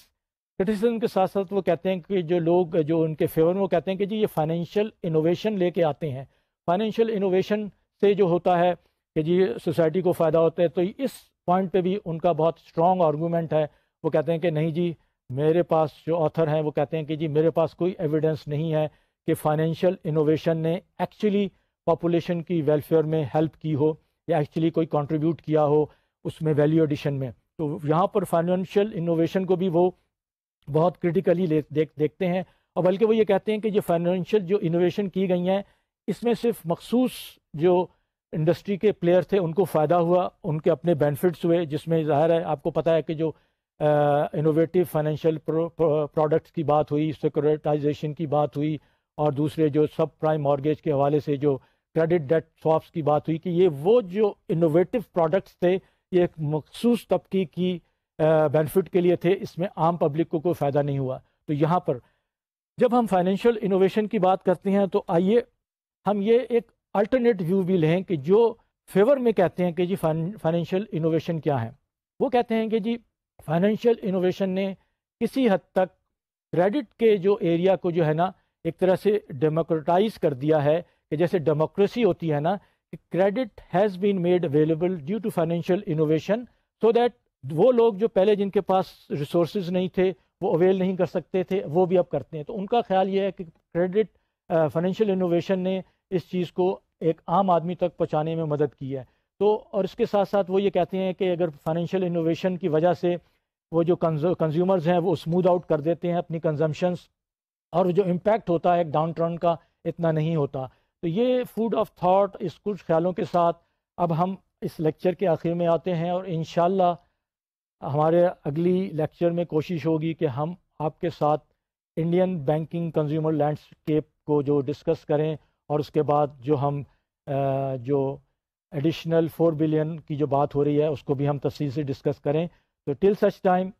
क्रिटिसिज्म के साथ साथ वो कहते हैं कि जो लोग जो उनके फेवर में वो कहते हैं कि जी ये फाइनेंशियल इनोवेशन लेके आते हैं फाइनेंशियल इनोवेशन से जो होता है कि जी सोसाइटी को फ़ायदा होता है तो इस पॉइंट पे भी उनका बहुत स्ट्रॉन्ग आर्गूमेंट है वो कहते हैं कि नहीं जी मेरे पास जो ऑथर हैं वो कहते हैं कि जी मेरे पास कोई एविडेंस नहीं है कि फाइनेंशियल इनोवेशन ने एक्चुअली पॉपुलेशन की वेलफेयर में हेल्प की हो या एक्चुअली कोई कॉन्ट्रीब्यूट किया हो उसमें वैल्यू एडिशन में तो यहाँ पर फाइनेंशियल इनोवेशन को भी वो बहुत क्रिटिकली देख देखते हैं और बल्कि वो ये कहते हैं कि जो फाइनेंशियल जो इनोवेशन की गई हैं इसमें सिर्फ मखसूस जो इंडस्ट्री के प्लेयर थे उनको फ़ायदा हुआ उनके अपने बेनिफिट्स हुए जिसमें ज़ाहिर है आपको पता है कि जो इनोवेटिव फाइनेंशियल प्रोडक्ट्स की बात हुई सिक्योरिटाइजेशन की बात हुई और दूसरे जो सब प्राइम मॉर्गेज के हवाले से जो क्रेडिट डेट स्वाप्स की बात हुई कि ये वो जो इनोवेटिव प्रोडक्ट्स थे ये एक मखसूस तबके की बेनिफिट के लिए थे इसमें आम पब्लिक को कोई फ़ायदा नहीं हुआ तो यहाँ पर जब हम फाइनेंशियल इनोवेशन की बात करते हैं तो आइए हम ये एक अल्टरनेट व्यू भी लें कि जो फेवर में कहते हैं कि जी फाइनेंशियल इनोवेशन क्या है वो कहते हैं कि जी फाइनेंशियल इनोवेशन ने किसी हद तक क्रेडिट के जो एरिया को जो है ना एक तरह से डेमोक्रेटाइज कर दिया है कि जैसे डेमोक्रेसी होती है ना credit has been made available due to financial innovation so that वो लोग जो पहले जिनके पास रिसोर्स नहीं थे वो अवेल नहीं कर सकते थे वो भी अब करते हैं तो उनका ख्याल ये है कि क्रेडिट फाइनेंशियल इनोवेशन ने इस चीज़ को एक आम आदमी तक पहुँचाने में मदद की है तो और इसके साथ साथ वो ये कहते हैं कि अगर फाइनेंशियल इनोवेशन की वजह से वो जो कंज्यूमर्स हैं वो स्मूद आउट कर देते हैं अपनी कंजम्पन्स और जो इम्पैक्ट होता है एक डाउन टर्न का इतना नहीं होता तो ये फूड ऑफ थाट इस कुछ ख्यालों के साथ अब हम इस लेक्चर के आखिर में आते हैं और इन हमारे अगली लेक्चर में कोशिश होगी कि हम आपके साथ इंडियन बैंकिंग कंज्यूमर लैंडस्केप को जो डिस्कस करें और उसके बाद जो हम जो एडिशनल फोर बिलियन की जो बात हो रही है उसको भी हम तफसील से डिस्कस करें तो टिल सच टाइम